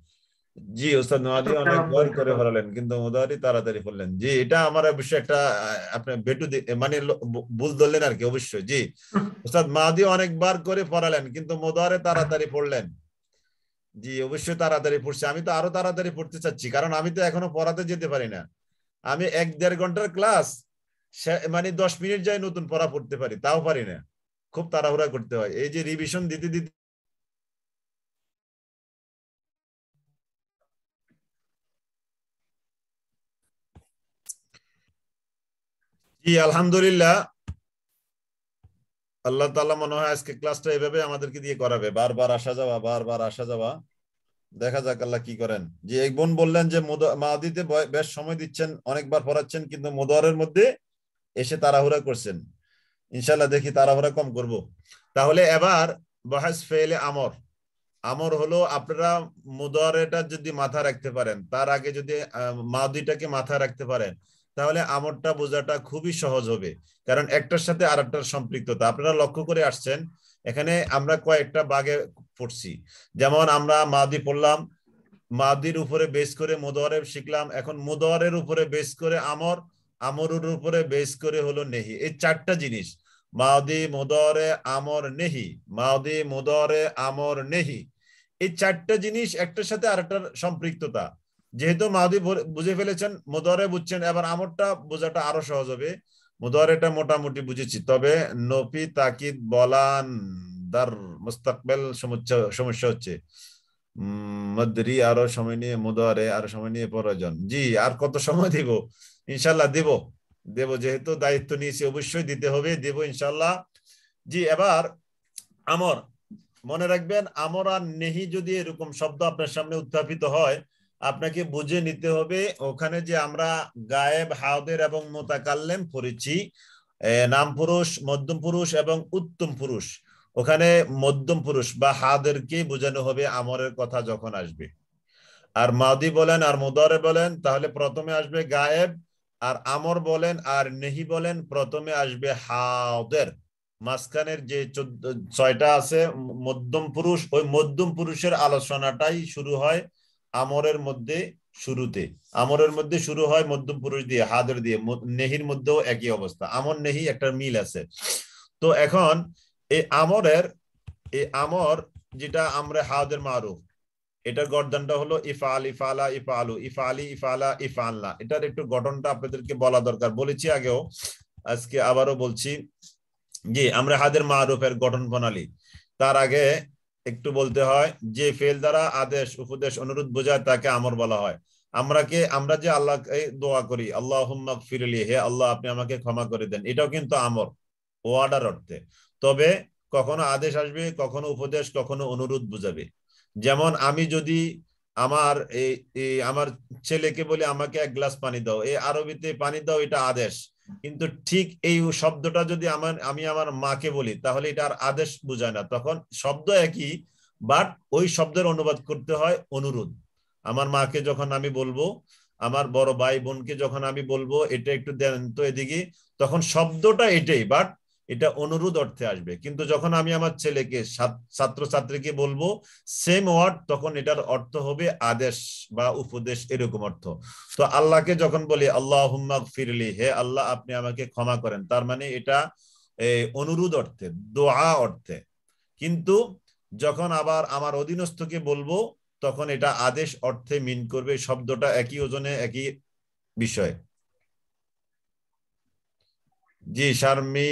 A: জি ওস্তাদ নোয়াদি অনেক ভয় করে ফেরালেন কিন্তু মোদারি তাড়াতাড়ি বললেন জি এটা আমার অবশ্যই একটা আপনি বেটু মানে বুঝ ধরলেন আর কি অবশ্যই জি ওস্তাদ মাদি অনেকবার করে পড়ালেন কিন্তু মোদারে তাড়াতাড়ি পড়লেন জি অবশ্যই তাড়াতাড়ি পড়ছে আমি তো আরো তাড়াতাড়ি পড়তে চাচ্ছি কারণ আমি তো এখনো পড়াতে যেতে পারি না আমি এক দেড় ঘন্টার ক্লাস মানে দশ মিনিট যাই নতুন পড়া পড়তে পারি তাও পারি না খুব তাড়াহুড়া করতে হয় এই যে রিভিশন দিতে দিতে জি আলহামদুলিল্লাহ আল্লাহ তালা মনে হয় আজকে ক্লাসটা এভাবে আমাদেরকে দিয়ে করাবে বারবার আসা যাওয়া বারবার আসা যাওয়া দেখা যাক আল্লাহ কি করেন যে এক বোন বললেন যে মাদিতে বেশ সময় দিচ্ছেন অনেকবার পড়াচ্ছেন কিন্তু মোদারের মধ্যে এসে তাড়াহুড়া করছেন ইনশাল্লাহ দেখি তাড়াহুড়া কম করব। তাহলে এবার বহাস ফেলে আমর আমর হলো আপনারা মোদারেটা যদি মাথা রাখতে পারেন তার আগে যদি মাদিটাকে মাথা রাখতে পারেন তাহলে আমরটা বোঝাটা খুবই সহজ হবে কারণ একটার সাথে আর একটার সম্পৃক্ততা আপনারা লক্ষ্য করে আসছেন এখানে আমরা কয়েকটা বাগে পড়ছি যেমন আমরা মাদি পড়লাম মাদির উপরে বেস করে মোদরে শিখলাম এখন মোদরের উপরে বেস করে আমর আমর উপরে বেস করে হলো নেহি এই চারটা জিনিস মাদি মোদরে আমর নেহি মাদি মোদরে আমর নেহি এই চারটা জিনিস একটার সাথে আরেকটার সম্পৃক্ততা যেহেতু মাদি বুঝে ফেলেছেন মোদারে বুঝছেন এবার আমরটা বোঝাটা আরো সহজ হবে মোদারেটা মোটামুটি বুঝেছি তবে নপি তাকিদ বলান দার মুস্তাকবেল সমস্যা হচ্ছে মদরি আরো সময় নিয়ে মুদারে আরো সময় নিয়ে প্রয়োজন জি আর কত সময় দিব ইনশাল্লাহ দিব দেব যেহেতু দায়িত্ব নিয়েছি অবশ্যই দিতে হবে দিব ইনশাল্লাহ জি এবার আমর মনে রাখবেন আমর আর নেহি যদি এরকম শব্দ আপনার সামনে উত্থাপিত হয় আপনাকে বুঝে নিতে হবে ওখানে যে আমরা গায়েব হাওদের এবং মোতাকাল্লেম পড়েছি নাম পুরুষ মধ্যম পুরুষ এবং উত্তম পুরুষ ওখানে মধ্যম পুরুষ বা হাদেরকে বোঝানো হবে আমরের কথা যখন আসবে আর মাদি বলেন আর মুদরে বলেন তাহলে প্রথমে আসবে গায়েব আর আমর বলেন আর নেহি বলেন প্রথমে আসবে হাওদের মাঝখানের যে ছয়টা আছে মধ্যম পুরুষ ওই মধ্যম পুরুষের আলোচনাটাই শুরু হয় আমরের মধ্যে শুরুতে আমরের মধ্যে শুরু হয় মধ্যম পুরুষ দিয়ে হাদের দিয়ে নেহির মধ্যেও একই অবস্থা আমর নেহি একটা মিল আছে তো এখন এই আমরের এই আমর যেটা আমরা হাদের মারু এটার গর্দানটা হলো ইফাল ইফালা ইফালু ইফালি ইফালা ইফালনা এটার একটু গঠনটা আপনাদেরকে বলা দরকার বলেছি আগেও আজকে আবারও বলছি যে আমরা হাদের মারুফের গঠন প্রণালী তার আগে একটু বলতে হয় যে ফেল দ্বারা আদেশ উপদেশ অনুরোধ বোঝায় তাকে আমর বলা হয় আমরা কে আমরা যে আল্লাহকে দোয়া করি আল্লাহ ফিরলি হে আল্লাহ আপনি আমাকে ক্ষমা করে দেন এটাও কিন্তু আমর ওয়ার্ডার অর্থে তবে কখনো আদেশ আসবে কখনো উপদেশ কখনো অনুরোধ বুঝাবে যেমন আমি যদি আমার এই আমার ছেলেকে বলে আমাকে এক গ্লাস পানি দাও এই আরবিতে পানি দাও এটা আদেশ কিন্তু ঠিক এই শব্দটা যদি আমার আমি আমার মাকে বলি তাহলে এটা আর আদেশ বোঝায় না তখন শব্দ একই বাট ওই শব্দের অনুবাদ করতে হয় অনুরোধ আমার মাকে যখন আমি বলবো আমার বড় ভাই বোনকে যখন আমি বলবো এটা একটু দেন তো এদিকে তখন শব্দটা এটাই বাট এটা অনুরোধ অর্থে আসবে কিন্তু যখন আমি আমার ছেলেকে ছাত্র ছাত্রীকে বলবো সেম ওয়ার্ড তখন এটার অর্থ হবে আদেশ বা উপদেশ এরকম অর্থ তো আল্লাহকে যখন বলি আল্লাহ ফিরলি হে আল্লাহ আপনি আমাকে ক্ষমা করেন তার মানে এটা অনুরোধ অর্থে দোয়া অর্থে কিন্তু যখন আবার আমার অধীনস্থকে বলবো তখন এটা আদেশ অর্থে মিন করবে শব্দটা একই ওজনে একই বিষয় জি শারমি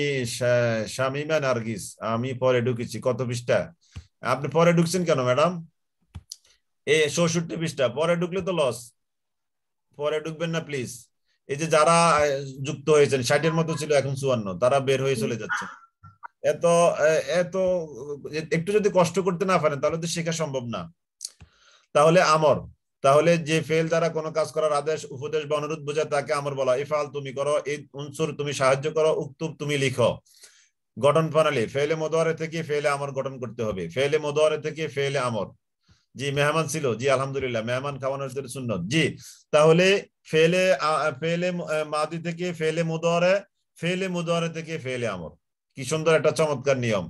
A: শামিমা নার্গিস আমি পরে ঢুকেছি কত পৃষ্ঠা আপনি পরে ঢুকছেন কেন ম্যাডাম এ চৌষট্টি পৃষ্ঠা পরে ঢুকলে তো লস পরে ঢুকবেন না প্লিজ এই যে যারা যুক্ত হয়েছেন ষাটের মতো ছিল এখন চুয়ান্ন তারা বের হয়ে চলে যাচ্ছে এত এত একটু যদি কষ্ট করতে না পারেন তাহলে তো শেখা সম্ভব না তাহলে আমর তাহলে যে ফেল দ্বারা কোনো কাজ করার আদেশ উপদেশ বা অনুরোধ বোঝায় তাকে আমার বলা ইফাল তুমি করো এই অনসুর তুমি সাহায্য করো উক্তুব তুমি লিখো গঠন প্রণালী ফেলে মদোয়ারে থেকে ফেলে আমর গঠন করতে হবে ফেলে মদোয়ারে থেকে ফেলে আমর জি মেহমান ছিল জি আলহামদুলিল্লাহ মেহমান খাওয়ানোর জন্য জি তাহলে ফেলে ফেলে মাদি থেকে ফেলে মুদরে ফেলে মুদরে থেকে ফেলে আমর কি সুন্দর একটা চমৎকার নিয়ম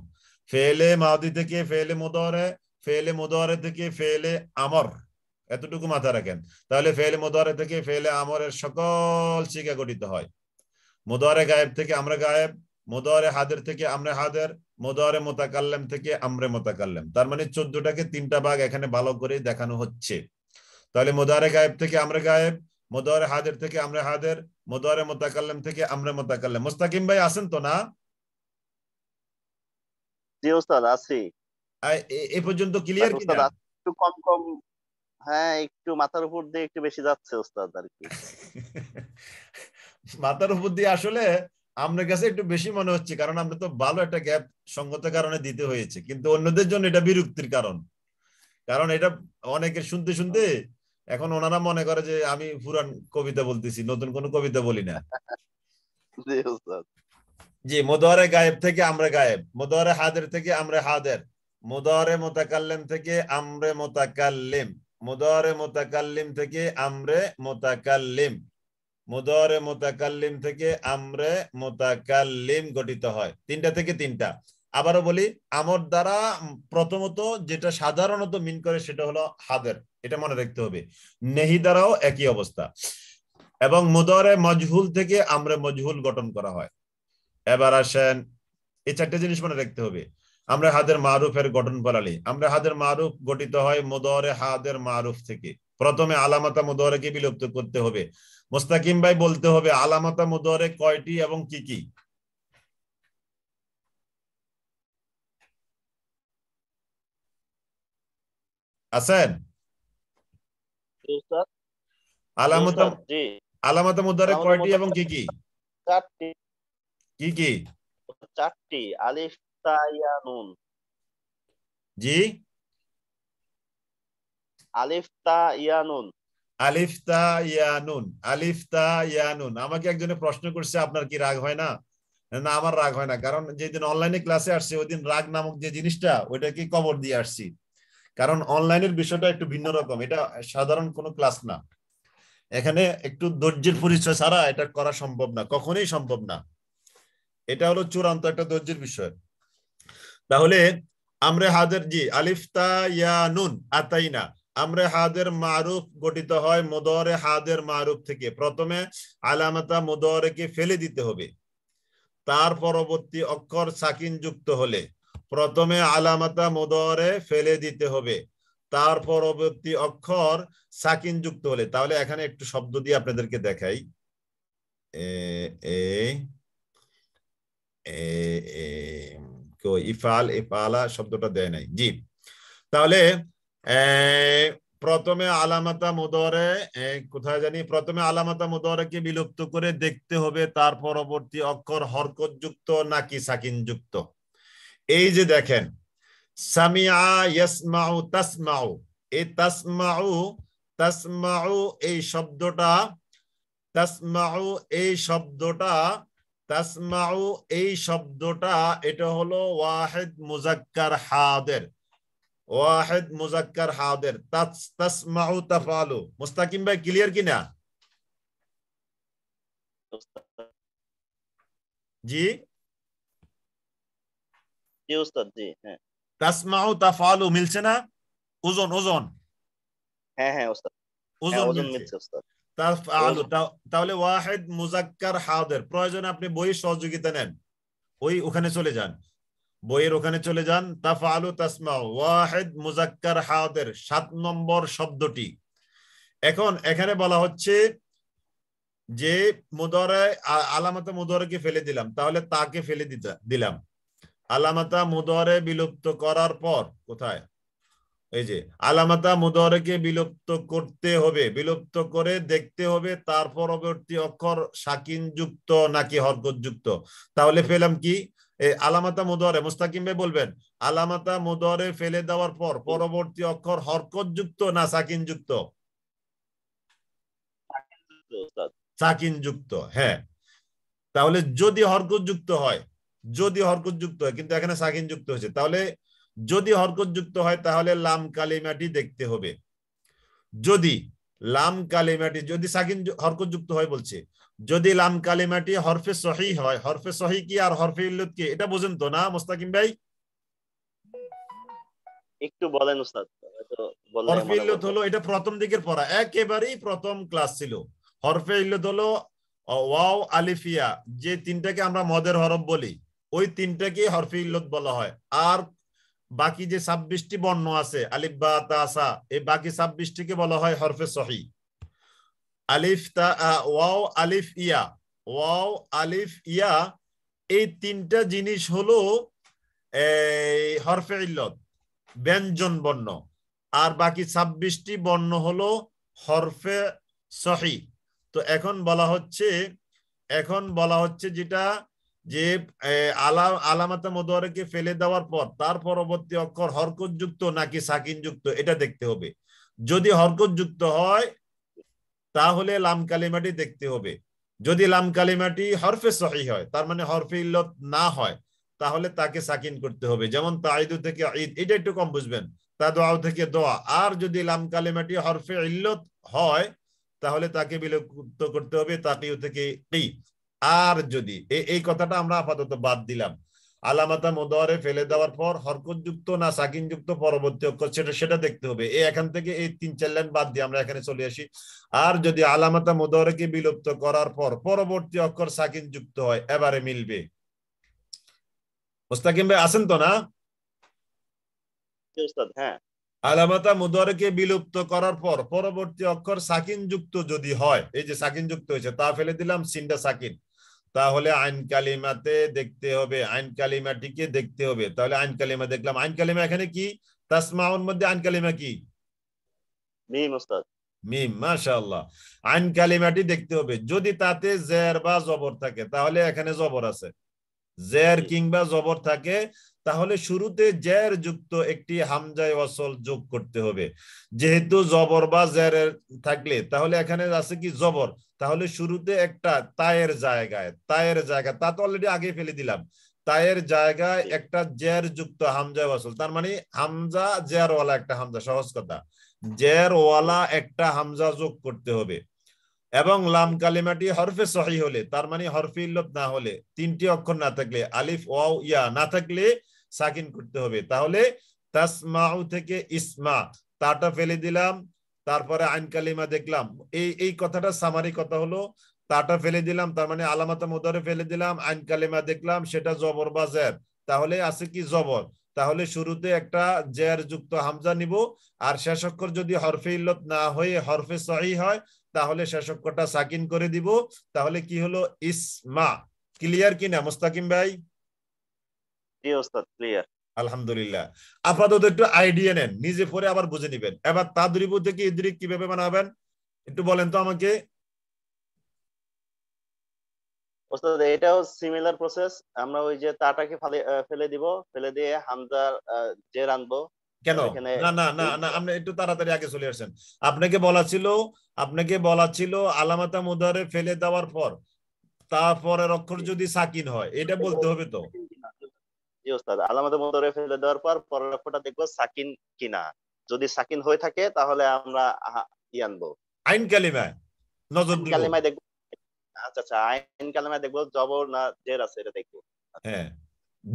A: ফেলে মাদি থেকে ফেলে মুদরে ফেলে মুদরে থেকে ফেলে আমর এতটুকু মাথা রাখেন তাহলে ফেলে মোদারে থেকে ফেলে আমরের সকল শিকা গঠিত হয় মোদারে গায়েব থেকে আমরা গায়েব মোদারে হাদের থেকে আমরা হাদের মোদারে মোতাকাল্লাম থেকে আমরা মোতাকাল্লাম তার মানে চোদ্দটাকে তিনটা ভাগ এখানে ভালো করে দেখানো হচ্ছে তাহলে মোদারে গায়েব থেকে আমরা গায়েব মোদারে হাদের থেকে আমরা হাদের মোদারে মোতাকাল্লাম থেকে আমরা মোতাকাল্লাম মোস্তাকিম ভাই আছেন তো না জি ওস্তাদ আছি এ পর্যন্ত ক্লিয়ার কি একটু কম কম হ্যাঁ একটু মাথার উপর
B: দিয়ে একটু বেশি যাচ্ছে ওস্তাদ আর কি
A: মাথার উপর দিয়ে আসলে কাছে একটু বেশি মনে হচ্ছে কারণ আমরা তো ভালো একটা গ্যাপ সঙ্গত কারণে দিতে হয়েছে কিন্তু অন্যদের জন্য এটা বিরক্তির কারণ কারণ এটা অনেকে শুনতে শুনতে এখন ওনারা মনে করে যে আমি পুরান কবিতা বলতেছি নতুন কোনো কবিতা বলি না জি মোদারে গায়েব থেকে আমরা গায়েব মোদারে হাদের থেকে আমরা হাদের মোদারে মোতাকাল্লেম থেকে আমরে মোতাকাল্লেম মুদারে মোতাকাল্লিম থেকে আমরে মোতাকাল্লিম মুদারে মোতাকাল্লিম থেকে আমরে মোতাকাল্লিম গঠিত হয় তিনটা থেকে তিনটা আবারও বলি আমর দ্বারা প্রথমত যেটা সাধারণত মিন করে সেটা হলো হাদের এটা মনে রাখতে হবে নেহি দ্বারাও একই অবস্থা এবং মুদরে মজহুল থেকে আমরে মজহুল গঠন করা হয় এবার আসেন এই চারটে জিনিস মনে রাখতে হবে আমরা হাদের মারুফের গঠন পড়ালি আমরা হাদের মারুফ গঠিত হয় মোদরে হাদের মারুফ থেকে প্রথমে আলামাতা মোদরেকে বিলুপ্ত করতে হবে মোস্তাকিম ভাই বলতে হবে আলামাতা মোদরে কয়টি এবং কি কি আছেন আলামাতা আলামাতা মুদারে কয়টি এবং কি কি চারটি কি কি
B: চারটি আলিফ তায়ানুন
A: জি আলিফ তায়ানুন আলিফ তায়ানুন আলিফ তায়ানুন আমাকে একজনে প্রশ্ন করছে আপনার কি রাগ হয় না না আমার রাগ হয় না কারণ যেদিন অনলাইনে ক্লাসে আসছে ওই দিন রাগ নামক যে জিনিসটা ওইটাকে কবর দিয়ে আসছি কারণ অনলাইনের বিষয়টা একটু ভিন্ন রকম এটা সাধারণ কোনো ক্লাস না এখানে একটু ধৈর্যের পরিচয় ছাড়া এটা করা সম্ভব না কখনোই সম্ভব না এটা হলো চূড়ান্ত একটা ধৈর্যের বিষয় তাহলে আমরে হাজের জি আলিফতা ইয়া নুন আতাইনা আমরে হাদের মারুফ গঠিত হয় মোদরে হাদের মারুফ থেকে প্রথমে আলামাতা কে ফেলে দিতে হবে তার পরবর্তী অক্ষর সাকিন যুক্ত হলে প্রথমে আলামাতা মোদরে ফেলে দিতে হবে তার পরবর্তী অক্ষর সাকিন যুক্ত হলে তাহলে এখানে একটু শব্দ দিয়ে আপনাদেরকে দেখাই এ এ এ এ কেউ ইফাল ইফালা শব্দটা দেয় নাই জি তাহলে প্রথমে আলামাতা মুদরে কোথায় জানি প্রথমে আলামাতা মুদরেকে বিলুপ্ত করে দেখতে হবে তার পরবর্তী অক্ষর হরকত যুক্ত নাকি সাকিন যুক্ত এই যে দেখেন সামিয়া তাসমাউ এই তাসমাউ তাসমাউ এই শব্দটা তাসমাউ এই শব্দটা তাসমাউ এই শব্দটা এটা হলো ওয়াহেদ মুজাক্কার হাদের ওয়াহেদ মুজাক্কার হাদের তাসমাউ তাফালু মুস্তাকিম ভাই ক্লিয়ার কিনা জি জি উস্তাদ জি হ্যাঁ তাসমাউ তাফালু মিলছে না ওজন ওজন হ্যাঁ হ্যাঁ উস্তাদ হ্যাঁ, ওজন মিলছে উস্তাদ তাহলে ওয়াহেদ মুজাক্কার হাদের প্রয়োজনে আপনি বইয়ের সহযোগিতা নেন ওই ওখানে চলে যান বইয়ের ওখানে চলে যান তাফা আলু তাসমা ওয়াহেদ মুজাক্কার হাদের সাত নম্বর শব্দটি এখন এখানে বলা হচ্ছে যে মুদরে আলামাতা কে ফেলে দিলাম তাহলে তাকে ফেলে দিতে দিলাম আলামাতা মুদরে বিলুপ্ত করার পর কোথায় এই যে আলামাতা মুদারকে বিলুপ্ত করতে হবে বিলুপ্ত করে দেখতে হবে তার পরবর্তী অক্ষর সাকিন যুক্ত নাকি হরকত যুক্ত তাহলে পেলাম কি আলামাতা মুদারে মুস্তাকিম ভাই বলবেন আলামাতা মুদারে ফেলে দেওয়ার পর পরবর্তী অক্ষর হরকত যুক্ত না সাকিন যুক্ত সাকিন যুক্ত হ্যাঁ তাহলে যদি হরকত যুক্ত হয় যদি হরকত যুক্ত হয় কিন্তু এখানে সাকিন যুক্ত হয়েছে তাহলে যদি হরকতযুক্ত হয় তাহলে লাম কালিমাটি দেখতে হবে যদি লাম কালিমাটি যদি সাকিন হরকতযুক্ত হয় বলছে যদি লাম কালিমাটি হরফে সহি হয় হরফে সহি কি আর হরফে ইল্লত কি এটা বুঝেন তো না মোস্তাকিম ভাই
B: একটু বলেন উস্তাদ হরফে ইল্লত
A: হলো এটা প্রথম দিকের পড়া একেবারেই প্রথম ক্লাস ছিল হরফে ইল্লত হলো ওয়াও আলিফিয়া যে তিনটাকে আমরা মদের হরফ বলি ওই তিনটাকে হরফে ইল্লত বলা হয় আর বাকি যে ছাব্বিশটি বর্ণ আছে আলিফ বা তাসা এই বাকি ছাব্বিশটিকে বলা হয় হরফে সহি আলিফ তা ওয়াও আলিফ ইয়া ওয়াও আলিফ ইয়া এই তিনটা জিনিস হলো হরফে ইল্লত ব্যঞ্জন বর্ণ আর বাকি ছাব্বিশটি বর্ণ হলো হরফে সহি তো এখন বলা হচ্ছে এখন বলা হচ্ছে যেটা যে আলাম আলামাতা মদোয়ারাকে ফেলে দেওয়ার পর তার পরবর্তী অক্ষর যুক্ত নাকি সাকিনযুক্ত এটা দেখতে হবে যদি যুক্ত হয় তাহলে লাম কালিমাটি দেখতে হবে যদি লাম কালিমাটি হরফে সহি হয় তার মানে হরফে ইল্লত না হয় তাহলে তাকে সাকিন করতে হবে যেমন তাইদু থেকে ঈদ এটা একটু কম বুঝবেন তা দোয়াও থেকে দোয়া আর যদি লাম কালিমাটি হরফে ইল্লত হয় তাহলে তাকে বিলুপ্ত করতে হবে তাকেও থেকে ঈদ আর যদি এই কথাটা আমরা আপাতত বাদ দিলাম আলামাতা মোদারে ফেলে দেওয়ার পর হরকতযুক্ত না সাকিনযুক্ত পরবর্তী অক্ষর সেটা সেটা দেখতে হবে এখান থেকে এই তিন চার লাইন বাদ দিয়ে আমরা এখানে চলে আসি আর যদি আলামাতা মোদারেকে বিলুপ্ত করার পর পরবর্তী অক্ষর সাকিনযুক্ত হয় এবারে মিলবে মুস্তাকিম ভাই আছেন তো না হ্যাঁ আলামাতা মুদারকে বিলুপ্ত করার পর পরবর্তী অক্ষর সাকিন যুক্ত যদি হয় এই যে সাকিন যুক্ত হয়েছে তা ফেলে দিলাম সিনটা সাকিন তাহলে আইন কালিমাতে দেখতে হবে আইন কালিমাটিকে দেখতে হবে তাহলে আইন কালিমা দেখলাম আইন কালিমা এখানে কি তাসমাউন মধ্যে আইন কালিমা কি মিম ওস্তাদ মিম মাশাআল্লাহ আইন কালিমাটি দেখতে হবে যদি তাতে জের বা জবর থাকে তাহলে এখানে জবর আছে জের কিংবা জবর থাকে তাহলে শুরুতে জ্যার যুক্ত একটি হামজায় ওয়াসল যোগ করতে হবে যেহেতু জবর বা জ্যার থাকলে তাহলে এখানে আছে কি জবর তাহলে শুরুতে একটা তায়ের জায়গায় তায়ের জায়গা তা তো অলরেডি আগে ফেলে দিলাম তায়ের জায়গায় একটা জ্যার যুক্ত হামজা ওয়াসল তার মানে হামজা ওয়ালা একটা হামজা সহজ কথা ওয়ালা একটা হামজা যোগ করতে হবে এবং লাম কালিমাটি হরফে সহি হলে তার মানে হরফে ইল্লত না হলে তিনটি অক্ষর না থাকলে আলিফ ওয়াও ইয়া না থাকলে সাকিন করতে হবে তাহলে তাসমাউ থেকে ইসমা তাটা ফেলে দিলাম তারপরে আইন কালিমা দেখলাম এই এই কথাটা সামারি কথা হলো তাটা ফেলে দিলাম তার মানে আলামাতা মোদারে ফেলে দিলাম আইন কালিমা দেখলাম সেটা জবর বা জের তাহলে আছে কি জবর তাহলে শুরুতে একটা জের যুক্ত হামজা নিব আর শেষক্ষর যদি হরফে ইল্লত না হয়ে হরফে সহি হয় তাহলে শেষক্ষরটা সাকিন করে দিব তাহলে কি হলো ইসমা ক্লিয়ার কিনা মুস্তাকিম ভাই জি ওস্তাদ ক্লিয়ার আলহামদুলিল্লাহ আপাতত একটু আইডিয়া নেন নিজে পরে আবার বুঝে নিবেন এবার তাদরিবু থেকে ইদরিক কিভাবে বানাবেন একটু বলেন তো আমাকে
B: ওস্তাদ এটাও সিমিলার প্রসেস আমরা ওই যে তাটাকে ফেলে দিব ফেলে দিয়ে হামজার যে রানবো
A: কেন না না না না আপনি একটু তাড়াতাড়ি আগে চলে আসেন আপনাকে বলা ছিল আপনাকে বলা ছিল আলামাতা মুদারে ফেলে দেওয়ার পর তারপরের অক্ষর যদি সাকিন হয় এটা বলতে হবে তো
B: ফেলে দেওয়ার পর লক্ষ্যটা দেখবো সাকিন কিনা যদি সাকিন হয়ে থাকে তাহলে আমরা আনবো
A: আইন কালিমায় নজর কালিমায়
B: দেখবো আচ্ছা আচ্ছা আইন কালিমায় দেখবো জবর না জের আছে এটা দেখবো
A: হ্যাঁ।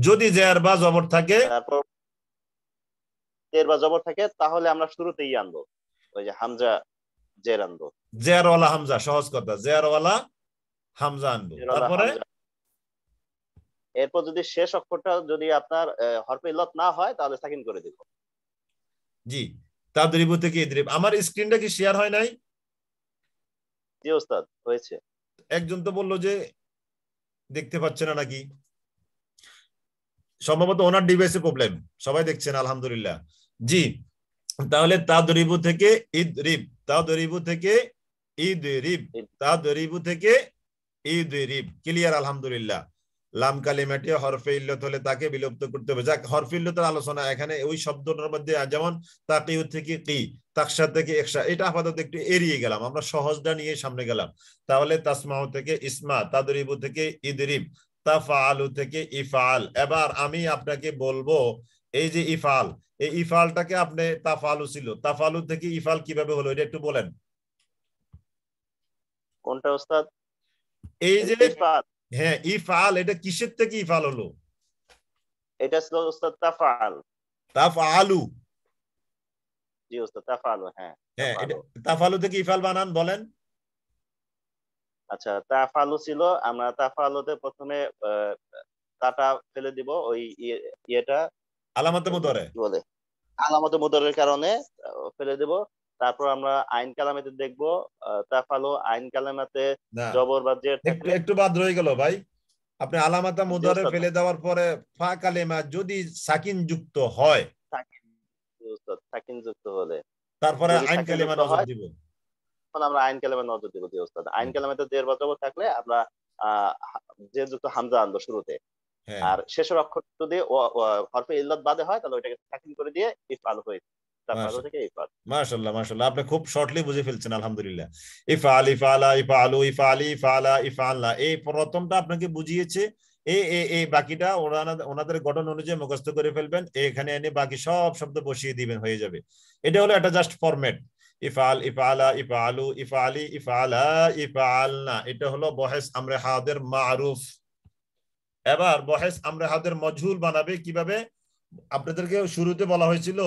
A: যদি জের বা জবর থাকে
B: জের বা জবর থাকে তাহলে আমরা শুরুতেই আনবো ওই যে হামজা জের আনবো
A: জেরওয়ালা হামজা সহজ কথা জেরওয়ালা হামজা আনবো তারপরে
B: এরপর যদি শেষ অক্ষরটা যদি আপনার হরফে ইল্লত না হয় তাহলে সাকিন করে দিব
A: জি তাদরিব থেকে ইদরিব আমার স্ক্রিনটা কি শেয়ার হয় নাই জি ওস্তাদ হয়েছে একজন তো বলল যে দেখতে পাচ্ছে না নাকি সম্ভবত ওনার ডিভাইসে প্রবলেম সবাই দেখছেন আলহামদুলিল্লাহ জি তাহলে তাদরিব থেকে ইদরিব তাদরিব থেকে ইদরিব তাদরিব থেকে ইদরিব ক্লিয়ার আলহামদুলিল্লাহ লাম কালিমাটি হরফে ইল্লত হলে তাকে বিলুপ্ত করতে হবে যাক হরফে ইল্লতের আলোচনা এখানে ওই শব্দটার মধ্যে যেমন তাকিউ থেকে কি তাকসা থেকে একসা এটা আপাতত একটু এড়িয়ে গেলাম আমরা সহজটা নিয়ে সামনে গেলাম তাহলে তাসমাহ থেকে ইসমা তাদরিবু থেকে ইদরিব তাফালু থেকে ইফাল এবার আমি আপনাকে বলবো এই যে ইফাল এই ইফালটাকে আপনি তাফালু ছিল তাফালু থেকে ইফাল কিভাবে হলো এটা একটু বলেন কোনটা ওস্তাদ এই যে ইফাল হ্যাঁ ইফআল এটা কিসের থেকে ইফআল হলো
B: এটা ছিল উস্তাদ
A: তাফআল তাফআলু
B: জি উস্তাদ তাফআলু হ্যাঁ
A: হ্যাঁ তাফআলু থেকে ইফআল বানান বলেন
B: আচ্ছা তাফআলু ছিল আমরা তাফআলুতে প্রথমে তাটা ফেলে দিব ওই ইয়ে, ইয়েটা
A: আলামাতে মুদারে বলে
B: আলামাতে মুদারের কারণে ফেলে দেব তারপর আমরা আইন কালামাতে দেখব তাফালো আইন কালামাতে জবর বা একটু বাদ রয়ে গেল
A: ভাই আপনি আলামাতা মুদারে ফেলে দেওয়ার পরে ফা কালেমা যদি সাকিন যুক্ত হয়
B: সাকিন যুক্ত হলে
A: তারপরে আইন কালেমা নজর দিব
B: তখন আমরা আইন কালামে নজর দিব ওস্তাদ আইন কালামে থাকলে আমরা যে যুক্ত হামজা আনবো শুরুতে হ্যাঁ। আর শেষের অক্ষর যদি হরফে ইল্লাত বাদে হয় তাহলে ওইটাকে সাকিন করে দিয়ে
A: ইফআল হয়েছে মাশাল্লাহ মাশাল্লাহ আপনি খুব শর্টলি বুঝে ফেলছেন আলহামদুলিল্লাহ এই প্রথমটা আপনাকে বুঝিয়েছে এ এ এ বাকিটা ওনাদের গঠন অনুযায়ী মুখস্থ করে ফেলবেন এখানে এনে বাকি সব শব্দ বসিয়ে দিবেন হয়ে যাবে এটা হলো একটা জাস্ট ফরম্যাট ইফাল ইফালা ইফালু ইফালি ইফালা ইফালনা এটা হলো বহেস হাদের মারুফ এবার বহেস আমরে হাদের মজহুল বানাবে কিভাবে আপনাদেরকে শুরুতে বলা হয়েছিল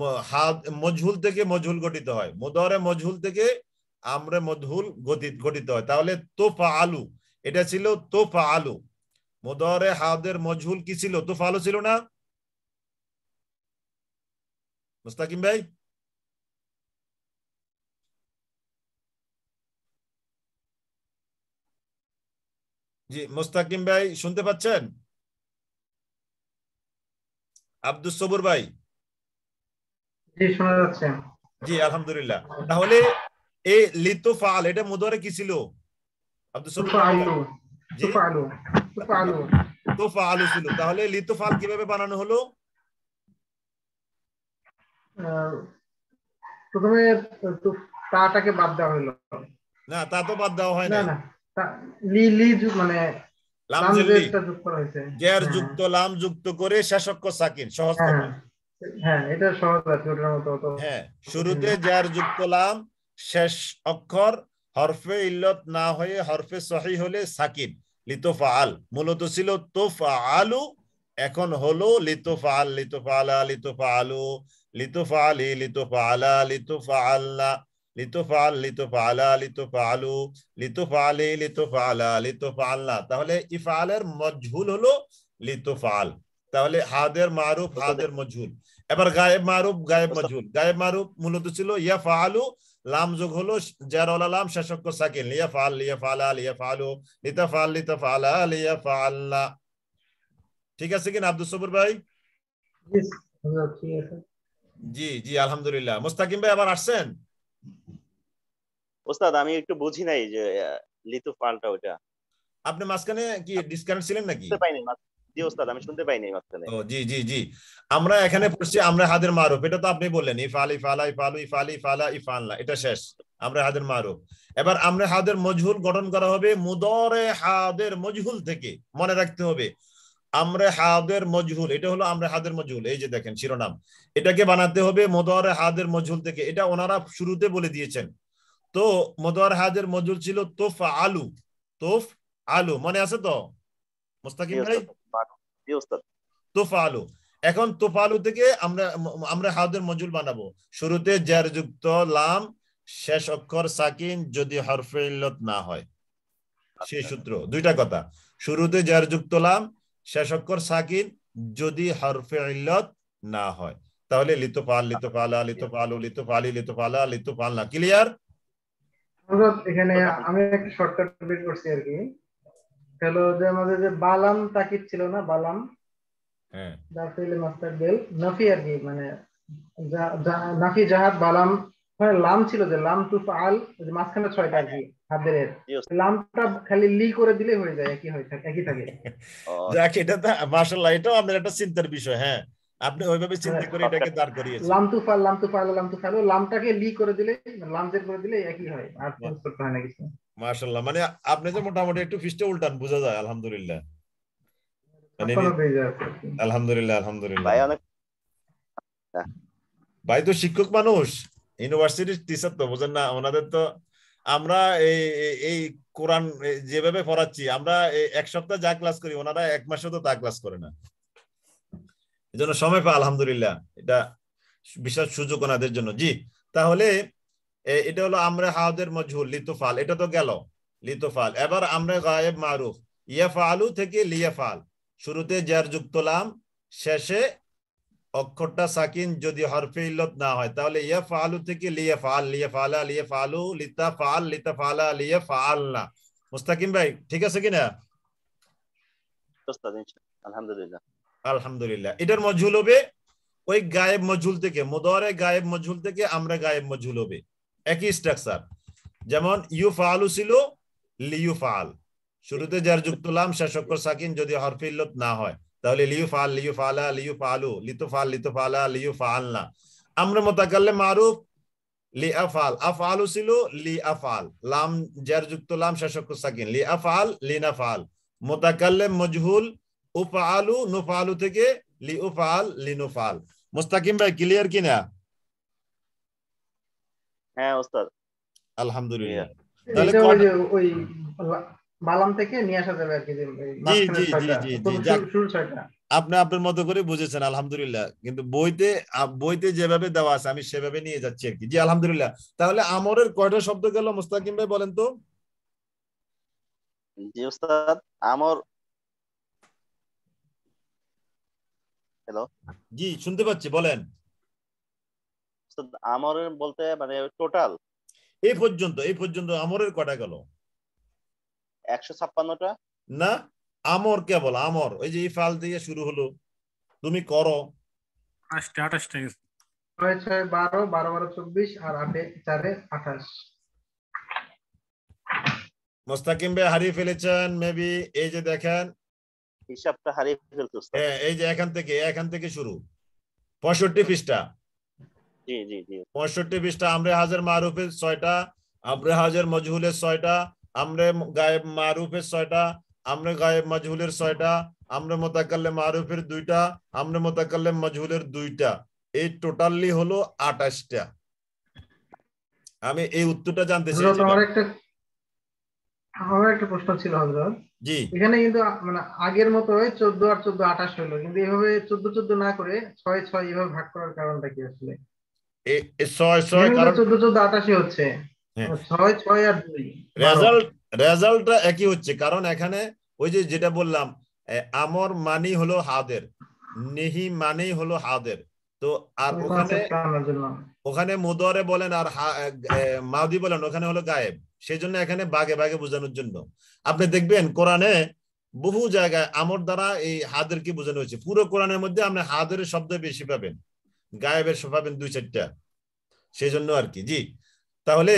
A: মজহুল থেকে মজহুল গঠিত হয় মোদরে মজহুল থেকে আমরে মধুল গঠিত গঠিত হয় তাহলে তোফা আলু এটা ছিল তোফা আলু মোদরে হাদের মজহুল কি ছিল তোফা আলু ছিল না মুস্তাকিম ভাই জি মোস্তাকিম ভাই শুনতে পাচ্ছেন আব্দুল সবুর ভাই
C: জি
A: আলহামদুলিল্লাহ তাহলে এ লিতু ফাল এটা মুদারে কি ছিল ছিল তাহলে লিতু ফাল কিভাবে বানানো হলো
C: প্রথমে তাটাকে বাদ দেওয়া হলো না তা তো বাদ দেওয়া হয় না লি লি মানে লাম যুক্ত
A: হয়েছে হ্যাঁ। যুক্ত লাম যুক্ত করে শাসক সাকিন সহজ হ্যাঁ, হ্যাঁ। হ্যাঁ এটা সহজ আছে হ্যাঁ, শেষ অক্ষর হরফে ইল্লত না হয়ে হরফে সহি হলে লিতোফাল মূলত ছিল আলু এখন হলো লিতোফাল লিতোফালা লিতোফালু লিতোফালি লিতোফালা লিতোফালনা লিতোফাল লিতোফালা লিতোফালু তাহলে ইফালের মজহুল হলো লিতোফাল তাহলে হাদের মারুফ হাদের মজহুল এবার গায়েব মারুফ গায়েব মজুল গায়েব মারুফ মূলত ছিল ইয়া ফালু লাম যোগ হলো জারওয়ালা লাম শাসক সাকিন লিয়া ফাল লিয়া ফালা লিয়া ফালু লিতা ফাল লিতা ফালা লিয়া ফাল্লা ঠিক আছে কিনা আব্দুল সবুর ভাই জি জি আলহামদুলিল্লাহ মুস্তাকিম ভাই আবার আসছেন
B: ওস্তাদ আমি একটু বুঝি নাই যে লিতু ফালটা ওটা
A: আপনি মাঝখানে কি ডিসকানেক্ট ছিলেন নাকি পাইনি আমরা এখানে পড়ছি আমরা হাদের মারুফ এটা তো আপনি বললেন ইফালু ইফালি ইফানলা এটা শেষ আমরা হাদের মারুফ এবার আমরা হাদের মজহুল গঠন করা হবে মুদরে হাদের মজহুল থেকে মনে রাখতে হবে হাদের মজহুল এটা হলো হাদের মজহুল এই যে দেখেন শিরোনাম এটাকে বানাতে হবে মদরে হাদের মজহুল থেকে এটা ওনারা শুরুতে বলে দিয়েছেন তো মদর হাদের মজুল ছিল তোফ আলু তোফ আলু মনে আছে তো মুস্তাকিম ভাই তোফালু এখন তোফালু থেকে আমরা আমরা হাউদের মজুল বানাবো শুরুতে জ্যার যুক্ত লাম শেষ অক্ষর সাকিন যদি হরফে না হয় আচ্ছা। সেই সূত্র দুইটা কথা শুরুতে জ্যার যুক্ত লাম শেষ অক্ষর সাকিন যদি হরফে ইল্লত না হয় তাহলে লিতোপাল লিতোপালা লিতোপালু লিতোপালি লিতোপালা লিতোপাল না ক্লিয়ার
C: এখানে আমি একটা শর্ট করছি আর কি হ্যালো যে আমাদের যে বালাম তাকিদ ছিল না বালাম দাফিল হ্যাঁ। মাস্টার বেল নাফি আর কি মানে নাফি জাহাদ বালাম মানে লাম ছিল যে লাম ফাল মাঝখানে ছয়টা আর কি লামটা খালি লি করে দিলে হয়ে যায় একই থাকে একই থাকে
A: এটা মাশাআল্লাহ এটাও আমাদের একটা চিন্তার বিষয় হ্যাঁ আপনি ওইভাবে চিন্তা করে এটাকে দাঁড় করিয়েছেন লাম তু
C: ফাল লাম তু ফাল লাম তু ফাল লামটাকে লি করে দিলে লাম জের করে দিলে একই হয় আর
A: করতে হয় না কিছু মাশাল্লাহ মানে আপনি যে মোটামুটি একটু ফিস্টে উল্টান বোঝা যায় আলহামদুলিল্লাহ মানে আলহামদুলিল্লাহ আলহামদুলিল্লাহ ভাই অনেক ভাই তো শিক্ষক মানুষ ইউনিভার্সিটির টিচার তো বোঝেন না ওনাদের তো আমরা এই এই কোরআন যেভাবে পড়াচ্ছি আমরা এক সপ্তাহ যা ক্লাস করি ওনারা এক মাসে তো তা ক্লাস করে না এজন্য সময় পায় আলহামদুলিল্লাহ এটা বিশাল সুযোগ ওনাদের জন্য জি তাহলে এটা হলো আমরা হাউদের মজহুল লিতুফাল এটা তো গেল লিতুফাল এবার আমরা গায়েব মারুফ ইয়াফালু থেকে লিয়াফাল শুরুতে জার যুক্তলাম শেষে অক্ষরটা সাকিন যদি হরফে ইল্লত না হয় তাহলে ইয়া ফালু থেকে ফাল ফালা ফালু লিতা ফাল লিতা ফালা লিতাফাল ফাল না মুস্তাকিম ভাই ঠিক আছে কিনা আলহামদুলিল্লাহ আলহামদুলিল্লাহ এটার মজুল হবে ওই গায়েব মজুল থেকে মোদরে গায়েব মজুল থেকে আমরা গায়েব মজুল হবে একই স্ট্রাকচার যেমন ইউ ফাল ছিল লিউ ফাল শুরুতে যার যুক্ত লাম শেষক্কর সাকিন যদি হরফিল না হয় তাহলে লিউ ফাল লিউ ফালা লিউ ফালু লিতু ফাল লিতু ফালা লিউ না আমরা মোতাকাল্লে মারুফ লি আফাল আফালু ছিল লি আফাল লাম যার যুক্ত লাম শেষক্কর সাকিন লি আফাল লিনাফাল মোতাকাল্লে মজহুল উফআলু নুফআলু থেকে লি উফআল লিনুফআল মুস্তাকিম ভাই ক্লিয়ার কিনা
B: হ্যাঁ ওস্তাদ আলহামদুলিল্লাহ
C: তাহলে ওই বালাম থেকে নিয়ে আসা যাবে আর কি জি
A: জি জি জি শুরু ছয়টা আপনি আপনার মতো করে বুঝেছেন আলহামদুলিল্লাহ কিন্তু বইতে বইতে যেভাবে দেওয়া আছে আমি সেভাবে নিয়ে যাচ্ছি আর কি জি আলহামদুলিল্লাহ তাহলে আমরের কয়টা শব্দ গেল মুস্তাকিম ভাই বলেন তো জি ওস্তাদ
B: আমর হ্যালো জি শুনতে পাচ্ছি বলেন আমরের বলতে মানে টোটাল এই পর্যন্ত এই পর্যন্ত
A: আমরের কটা গেল একশো ছাপ্পান্নটা না আমর কেবল আমর ওই যে ফাল দিয়ে শুরু হলো তুমি করো
C: চব্বিশ আর আটে চারে
A: মোস্তাকিম ভাই হারিয়ে ফেলেছেন
C: মেবি এই যে
A: দেখেন হিসাবটা হারিয়ে ফেলতো হ্যাঁ, এই যে এখান থেকে এখান থেকে শুরু পঁয়ষট্টি পৃষ্ঠা পঁয়ষট্টি পৃষ্ঠা আমরে হাজার মারুফের 6টা আমরে হাজার মজহুলের 6টা আমরে গায়েব মারুফের 6টা আমরে গায়েব মজহুলের 6টা আমরে মুতাকাল্লিম মারুফের দুইটা আমরে মুতাকাল্লিম মজহুলের দুইটা এই টোটালি হলো আঠাশটা আমি এই উত্তরটা জানতে চাইছি আমার একটা
C: একটা প্রশ্ন ছিল হযরত জি এখানে কিন্তু মানে আগের মতো 14 আর 14 28 হলো কিন্তু এইভাবে 14 14 না করে 6 6 এভাবে ভাগ করার কারণটা কি আসলে ছয় ছয়
A: হ্যাঁ। রেজাল্টটা একই হচ্ছে কারণ এখানে ওই যে যেটা বললাম আমর মানি হলো হাদের নেহি মানেই হলো হাদের তো আর ওখানে ওখানে মোদরে বলেন আর মাউদি বলেন ওখানে হলো গায়েব সেই জন্য এখানে বাগে বাগে বোঝানোর জন্য আপনি দেখবেন কোরআনে বহু জায়গায় আমর দ্বারা এই হাদেরকে বোঝানো হয়েছে পুরো কোরআনের মধ্যে আপনি হাদের শব্দ বেশি পাবেন গায়েবের পাবেন দুই চারটা সেই জন্য আর কি জি তাহলে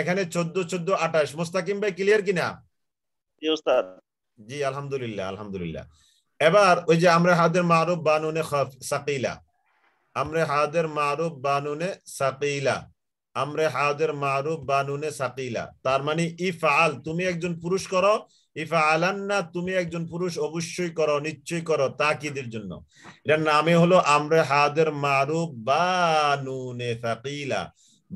A: এখানে চোদ্দ চোদ্দ আঠাশ মোস্তাকিম ভাই ক্লিয়ার কিনা জি আলহামদুলিল্লাহ আলহামদুলিল্লাহ এবার ওই যে আমরা হাদের মারুফ বানুনে সাকিলা আমরে হাদের মারুফ বানুনে সাকিলা আমরে হাদের মারুফ বানুনে সাকিলা তার মানে ইফ আল তুমি একজন পুরুষ করো ইফা আলান্না তুমি একজন পুরুষ অবশ্যই করো নিশ্চয়ই করো তাকিদের জন্য এটার নামে হলো আমরে হাদের মারুফ বা নুনে ফাকিলা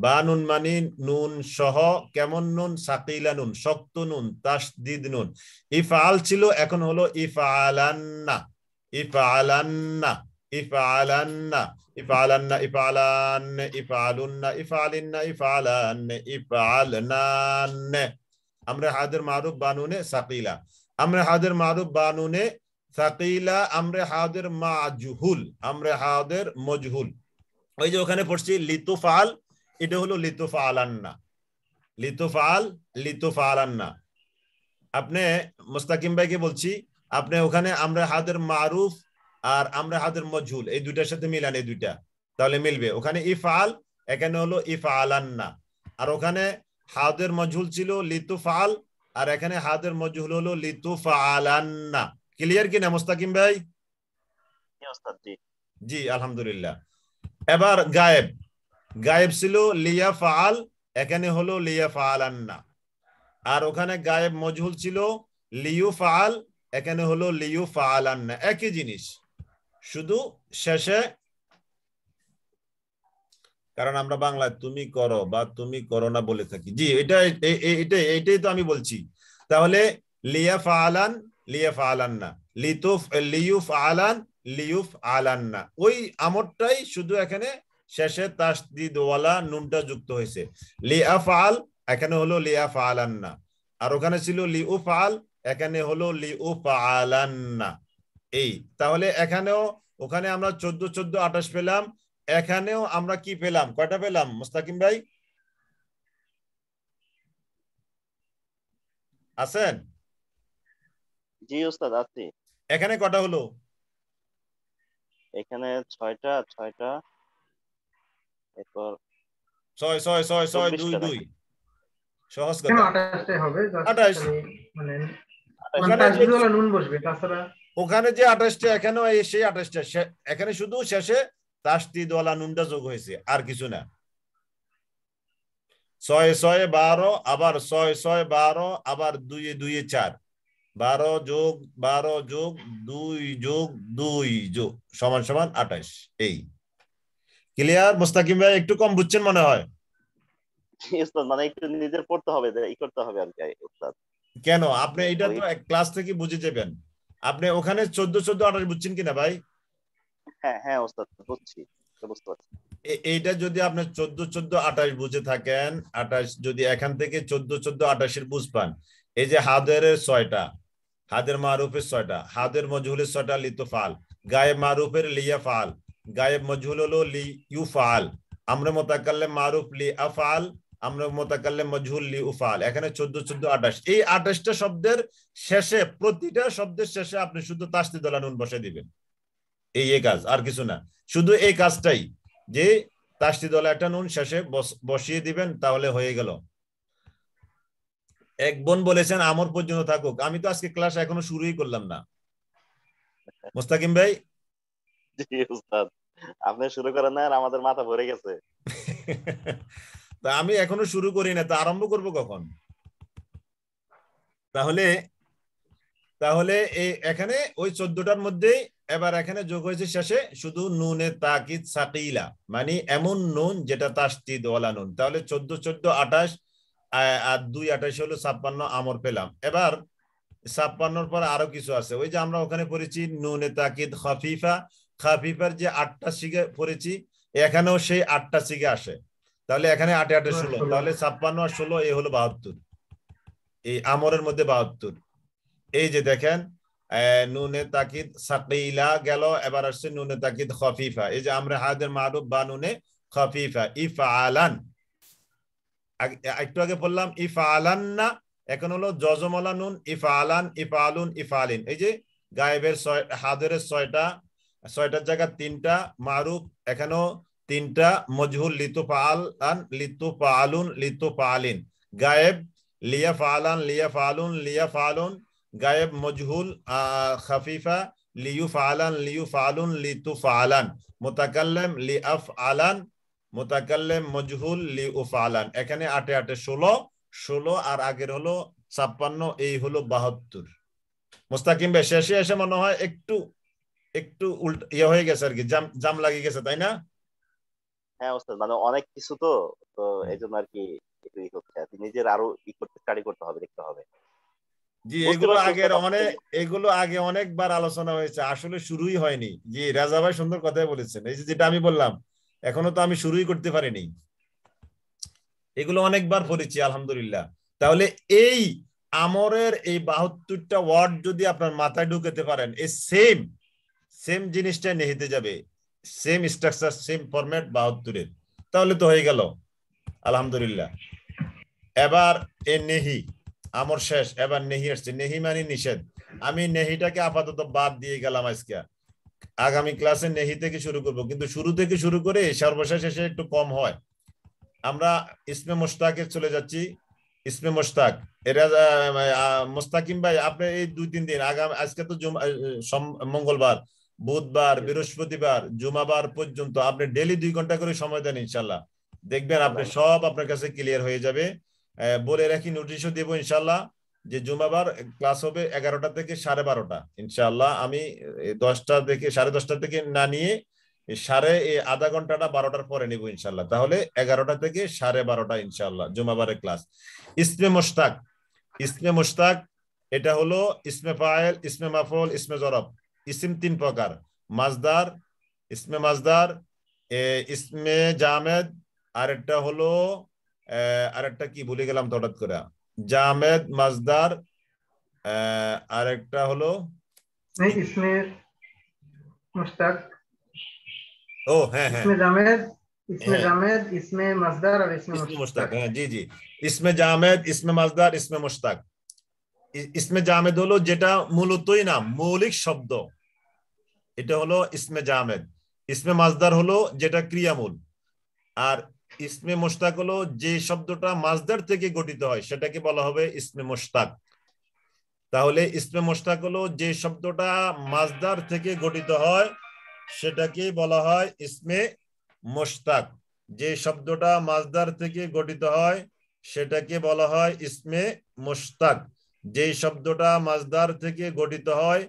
A: বা নুন মানে নুন সহ কেমন নুন সাকিলা নুন শক্ত নুন তাসদিদ নুন ইফাল ছিল এখন হলো ইফালান্না ইফালান্না ইফালান্না ইফালান্না ইফালান ইফালুন্না ইফালিন্না ইফালান ইফালনান আমরা হাদের মারুফ বানুনে সাকিলা আমরা হাদের মারুফ বানুনে সাকিলা আমরা হাদের মাজহুল আমরা হাদের মজহুল ওই যে ওখানে পড়ছি লিতুফাল এটা হলো লিতুফা আলান্না লিতুফাল লিতুফা আলান্না আপনি মুস্তাকিম ভাইকে বলছি আপনি ওখানে আমরা হাদের মারুফ আর আমরা হাদের মজহুল এই দুইটার সাথে মিলান এই দুইটা তাহলে মিলবে ওখানে ইফাল এখানে হলো ইফা আলান্না আর ওখানে হাদের মজহুল ছিল লিতু ফাল আর এখানে হাদের মজহুল হলো লিতু ফালান্না ক্লিয়ার কিনা মোস্তাকিম ভাই জি আলহামদুলিল্লাহ এবার গায়েব গায়েব ছিল লিয়া ফাল এখানে হলো লিয়া ফালান্না আর ওখানে গায়েব মজহুল ছিল লিউ ফাল এখানে হলো লিউ ফালান্না একই জিনিস শুধু শেষে কারণ আমরা বাংলায় তুমি করো বা তুমি করো না বলে থাকি জি এটা এটা এটাই তো আমি বলছি তাহলে লিয়া ফালান লিয়া ফালান না লিতুফ লিউফ আলান লিউফ আলান না ওই আমরটাই শুধু এখানে শেষে তাসদিদ ওয়ালা নুনটা যুক্ত হয়েছে লিয়া ফাল এখানে হলো লিয়া ফালান না আর ওখানে ছিল লিউ ফাল এখানে হলো লিউ ফালান না এই তাহলে এখানেও ওখানে আমরা চোদ্দ চোদ্দ আঠাশ পেলাম এখানেও আমরা কি পেলাম কয়টা পেলাম মুস্তাকিম ভাই আছেন জি ওস্তাদ আছি এখানে কটা হলো
B: এখানে ছয়টা ছয়টা
A: এরপর ছয় ছয় ছয় ছয় দুই দুই সহজ কথা আঠাশ মানে ওখানে যে আঠাশটা এখানেও সেই আঠাশটা এখানে শুধু শেষে তাস্তিদ নুনটা যোগ হয়েছে আর কিছু না ছয় ছয় বারো আবার ছয় ছয় বারো আবার দুইয়ে দুইয়ে চার বারো যোগ বারো যোগ দুই যোগ দুই যোগ সমান সমান আঠাশ এই ক্লিয়ার মুস্তাকিম ভাই একটু কম বুঝছেন মনে হয় মানে একটু নিজের
B: পড়তে হবে এই করতে হবে আর কি
A: কেন আপনি এটা তো ক্লাস থেকে বুঝে যাবেন আপনি ওখানে চোদ্দ চোদ্দ আঠাশ বুঝছেন কিনা ভাই হ্যাঁ হ্যাঁ ওস্তাদ এইটা যদি আপনার চোদ্দ চোদ্দ আঠাশ বুঝে থাকেন আঠাশ যদি এখান থেকে চোদ্দ চোদ্দ আঠাশের বুঝ পান এই যে ছয়টা হাদের মারুফের ছয়টা হাদের মজহুলের ছয়টা লিতো ফাল গায়েব মারুফের লিয়া ফাল গায়েব মজহুল হলো লি ইউ ফাল আমরা মোতাকাল্লে মারুফ লি আফাল আমরা মোতাকাল্লে মজহুল লি উফাল এখানে চোদ্দ চোদ্দ আঠাশ এই আঠাশটা শব্দের শেষে প্রতিটা শব্দের শেষে আপনি শুধু তাস্তি দলানুন বসে দিবেন এই এ কাজ আর কিছু না শুধু এই কাজটাই যে তাস্তি দলে একটা নুন শেষে বসিয়ে দিবেন তাহলে হয়ে গেল এক বোন বলেছেন আমর পর্যন্ত থাকুক আমি তো আজকে ক্লাস এখনো শুরুই করলাম না মুস্তাকিম ভাই আপনি শুরু
B: করেন না আর আমাদের মাথা ভরে গেছে
A: তা আমি এখনো শুরু করি না তা আরম্ভ করব কখন তাহলে তাহলে এই এখানে ওই চোদ্দটার মধ্যেই এবার এখানে যোগ হয়েছে শেষে শুধু নুনে তাকিদ সাকিলা মানে এমন নুন যেটা তাস্তি দোয়ালা নুন তাহলে চোদ্দ চোদ্দ আঠাশ আর দুই আঠাশ হলো ছাপ্পান্ন আমর পেলাম এবার ছাপ্পান্নর পর আরো কিছু আছে ওই যে আমরা ওখানে পড়েছি নুনে তাকিদ খাফিফা খাফিফার যে আটটা সিগে পড়েছি এখানেও সেই আটটা সিগে আসে তাহলে এখানে আটে আটে ষোলো তাহলে ছাপ্পান্ন আর ষোলো এই হলো বাহাত্তর এই আমরের মধ্যে বাহাত্তর এই যে দেখেন নুনে তাকিদ সাকিলা গেল এবার আসছে নুনে তাকিদ খফিফা এই যে আমরা হাদের মারুফ বা নুনে খফিফা ইফা আলান একটু আগে বললাম ইফা আলান না এখন হলো জজমলা নুন ইফা আলান ইফা আলুন ইফা আলিন এই যে গায়েবের ছয় হাদের ছয়টা ছয়টার জায়গা তিনটা মারুফ এখানেও তিনটা মজহুল লিতু আল লিতু পালুন আলুন পালিন আলিন গায়েব লিয়া ফালান লিয়া ফালুন লিয়া ফালুন গায়েব মজহুল খাফিফা লিউ ফালান লিউ ফালুন লিতু ফালান মোতাকাল্লেম লি আফ আলান মোতাকাল্লেম মজহুল লি আলান এখানে আটে আটে ষোলো ষোলো আর আগের হলো ছাপ্পান্ন এই হলো বাহাত্তর মোস্তাকিম ভাই শেষে এসে মনে হয় একটু একটু উল্টা ইয়ে হয়ে গেছে আর কি জাম জাম লাগিয়ে গেছে তাই না
B: হ্যাঁ ওস্তাদ মানে অনেক কিছু তো তো এই জন্য আর কি একটু ই করতে নিজের আরো ই করতে স্টাডি করতে হবে দেখতে হবে
A: জি এগুলো আগের অনেক এগুলো আগে অনেকবার আলোচনা হয়েছে আসলে শুরুই হয়নি জি রাজা ভাই সুন্দর কথাই বলেছেন এই যে যেটা আমি বললাম এখনো তো আমি শুরুই করতে পারিনি এগুলো অনেকবার পড়েছি আলহামদুলিল্লাহ তাহলে এই আমরের এই বাহাত্তরটা ওয়ার্ড যদি আপনার মাথায় ঢুকাতে পারেন এই সেম সেম জিনিসটা নিহিতে যাবে সেম স্ট্রাকচার সেম ফরম্যাট বাহাত্তরের তাহলে তো হয়ে গেল আলহামদুলিল্লাহ এবার এ নেহি আমর শেষ এবার নেহি আসছে নেহি মানে নিষেধ আমি নেহিটাকে আপাতত বাদ দিয়ে গেলাম আজকে আগামী ক্লাসে নেহি থেকে শুরু করব কিন্তু শুরু থেকে শুরু করে সর্বশেষ এসে একটু কম হয় আমরা ইসমে মোস্তাকে চলে যাচ্ছি ইসমে মোস্তাক এরা মোস্তাকিম ভাই আপনি এই দুই তিন দিন আগাম আজকে তো মঙ্গলবার বুধবার বৃহস্পতিবার জুমাবার পর্যন্ত আপনি ডেলি দুই ঘন্টা করে সময় দেন ইনশাল্লাহ দেখবেন আপনি সব আপনার কাছে ক্লিয়ার হয়ে যাবে বলে রাখি নোটিশও দেবো ইনশাল্লাহ যে জুমাবার ক্লাস হবে এগারোটা থেকে সাড়ে বারোটা ইনশাল্লাহ আমি দশটা থেকে সাড়ে দশটা থেকে না নিয়ে সাড়ে আধা ঘন্টাটা বারোটার পরে নিব ইনশাল্লাহ তাহলে এগারোটা থেকে সাড়ে বারোটা ইনশাল্লাহ জুমাবারের ক্লাস ইসমে মোস্তাক ইসমে মোস্তাক এটা হলো ইসমে ফায়েল ইসমে মাফল ইসমে জরব ইসিম তিন প্রকার মাজদার ইসমে মাজদার ইসমে জামেদ আর একটা হলো আরেকটা কি বলে গেলাম তদন্ত করা جامেদ মাসদার আরেকটা হলো
C: ইসমে কষ্ট ও হ্যাঁ হ্যাঁ ইসমে জামেদ ইসমে জামেদ ইসমে মাসদার আর ইসমে মুশতাক হ্যাঁ দিদি ইসমে
A: জামেদ ইসমে মাসদার ইসমে মুশতাক ইসমে জামেদ হলো যেটা মূল তোই নাম মৌলিক শব্দ এটা হলো ইসমে জামেদ ইসমে মাসদার হলো যেটা ক্রিয়াবল আর ইসমে মোশতাক হলো যে শব্দটা মাজদার থেকে গঠিত হয় সেটাকে বলা হবে ইসমে মোশতাক তাহলে ইসমে মোশতাক হলো যে শব্দটা মাজদার থেকে গঠিত হয় সেটাকে বলা হয় ইসমে মোশতাক যে শব্দটা মাজদার থেকে গঠিত হয় সেটাকে বলা হয় ইসমে মোশতাক যে শব্দটা মাজদার থেকে গঠিত হয়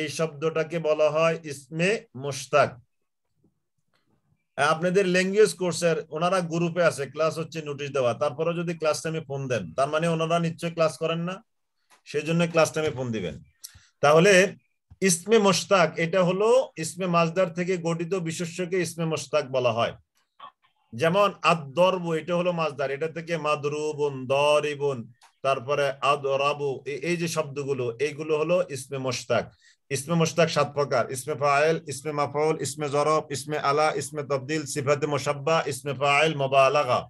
A: এই শব্দটাকে বলা হয় ইসমে মোশতাক আপনাদের ল্যাঙ্গুয়েজ কোর্সের ওনারা গ্রুপে আছে ক্লাস হচ্ছে নোটিশ দেওয়া তারপরে যদি ক্লাস টাইমে ফোন দেন তার মানে ওনারা নিশ্চয় ক্লাস করেন না সেই জন্য ক্লাস টাইমে ফোন দিবেন তাহলে ইসমে মোশতাক এটা হলো ইসমে মাজদার থেকে গঠিত বিশেষকে ইসমে মোশতাক বলা হয় যেমন আদর্ব এটা হলো মাজদার এটা থেকে মাদরুবন দরিবন তারপরে আদরাবু এই যে শব্দগুলো এইগুলো হলো ইসমে মোশতাক ইসমে মুশতাক সাত প্রকার ইসমে ফায়েল ইসমে মাফউল ইসমে জরব ইসমে আলা ইসমে তবদিল সিফাতে মুশাব্বা ইসমে ফায়েল মুবালাগা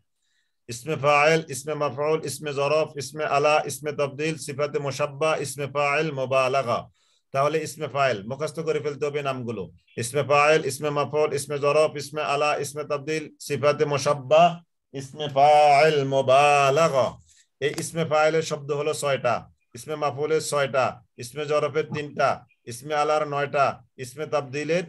A: ইসমে ফায়েল ইসমে মাফউল ইসমে জরব ইসমে আলা ইসমে তবদিল সিফাতে মুশাব্বা ইসমে ফায়েল মুবালাগা তাহলে ইসমে ফায়েল মুখস্থ করে ফেলতে হবে নামগুলো ইসমে ফায়েল ইসমে মাফউল ইসমে জরব ইসমে আলা ইসমে তবদিল সিফাতে মুশাব্বা ইসমে ফায়েল মুবালাগা এই ইসমে ফায়েলের শব্দ হলো ছয়টা ইসমে মাফউলের ছয়টা ইসমে জরফের তিনটা ইসমে আলার 9টা ইসমে তাবদিলের জি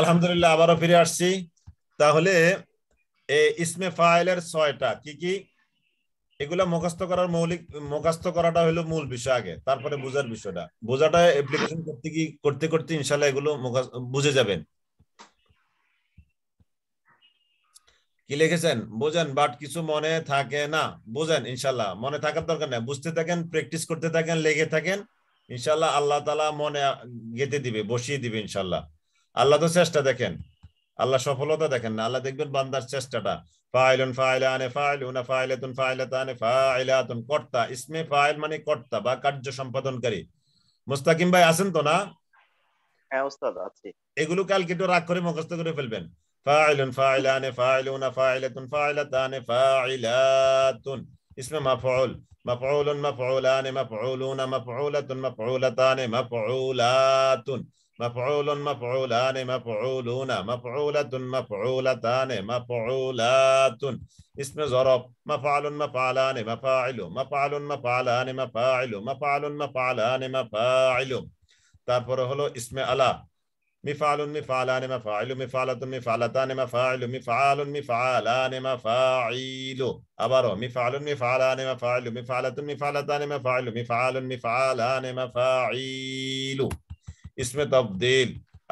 A: আলহামদুলিল্লাহ আবার ফিরে আসছি তাহলে এ ইসমে ফায়লের 6টা কি কি এগুলা মুখস্থ করার মৌলিক মুখস্থ করাটা হলো মূল বিষয় আগে তারপরে বোঝার বিষয়টা বোঝাটা অ্যাপ্লিকেশন করতে কি করতে করতে ইনশাআল্লাহ এগুলো বুঝে যাবেন কি লিখেছেন বোঝেন বাট কিছু মনে থাকে না বোঝেন ইনশাল্লাহ মনে থাকার দরকার নাই বুঝতে থাকেন প্র্যাকটিস করতে থাকেন লেগে থাকেন ইনশাল্লাহ আল্লাহ তালা মনে গেতে দিবে বসিয়ে দিবে ইনশাল্লাহ আল্লাহ তো চেষ্টা দেখেন আল্লাহ সফলতা দেখেন না আল্লাহ দেখবেন বান্দার চেষ্টাটা فاعل فاعلان فاعلون فاعلة فاعلتان فاعلات কর্তা ইসমে ফাইল মানে কর্তা বা কার্য সম্পাদনকারী মুস্তাকিম ভাই আছেন তো না হ্যাঁ ওস্তাদ আছি এগুলো কালকে তো রাগ করে মুখস্থ করে ফেলবেন فاعل فاعلان فاعلون فاعلة فاعلتان فاعلات اسم مفعول مفعول مفعولان مفعولون مفعولة مفعولتان مفعولات مفعول مفعولان مفعولون مفعولة مفعولتان مفعولات اسم ظرف مفعل مفعلان مفاعل مفعل مفعلان مفاعل مفعل مفعلان مفاعل تارفر هلو اسم ألا مفعل مفعلان مفاعل مفعلة مفعلتان مفاعل مفعال مفعلان مفاعل أبرو مفعل مفعلان مفاعل مفعلة مفعلتان مفاعل مفعال مفعلان مفاعل इसमें तब्दील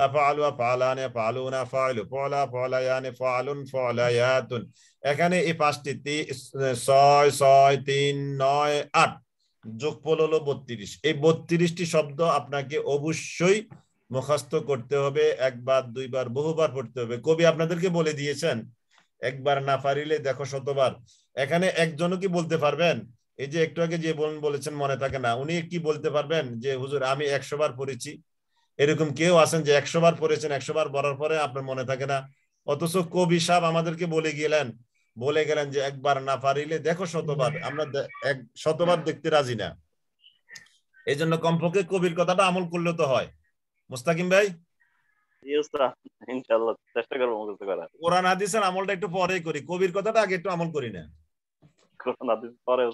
A: আফআলু আফআলান আফআলুনা ফাআলু ফাআলা ফাআলায়ান ফাআলুন ফাআলায়াতুন এখানে এই পাঁচটি ছয় ছয় তিন নয় আট যোগফল হলো বত্রিশ এই বত্রিশটি শব্দ আপনাকে অবশ্যই মুখস্থ করতে হবে একবার দুইবার বহুবার পড়তে হবে কবি আপনাদেরকে বলে দিয়েছেন একবার না পারিলে দেখো শতবার এখানে একজনও কি বলতে পারবেন এই যে একটু আগে যে বলেছেন মনে থাকে না উনি কি বলতে পারবেন যে হুজুর আমি একশো বার পড়েছি এরকম কেউ আছেন যে একশো বার পড়েছেন একশো বার পড়ার পরে আপনার মনে থাকে না অথচ কবি সাহেব আমাদেরকে বলে গেলেন বলে গেলেন যে একবার না পারিলে দেখো শতবার আমরা এক শতবার দেখতে রাজি না এই জন্য কমপক্ষে কবির কথাটা আমল করলে তো হয় মুস্তাকিম ভাই কোরআন হাদিসের আমলটা একটু পরে করি কবির কথাটা আগে একটু আমল করি না কোরআন হাদিস পরে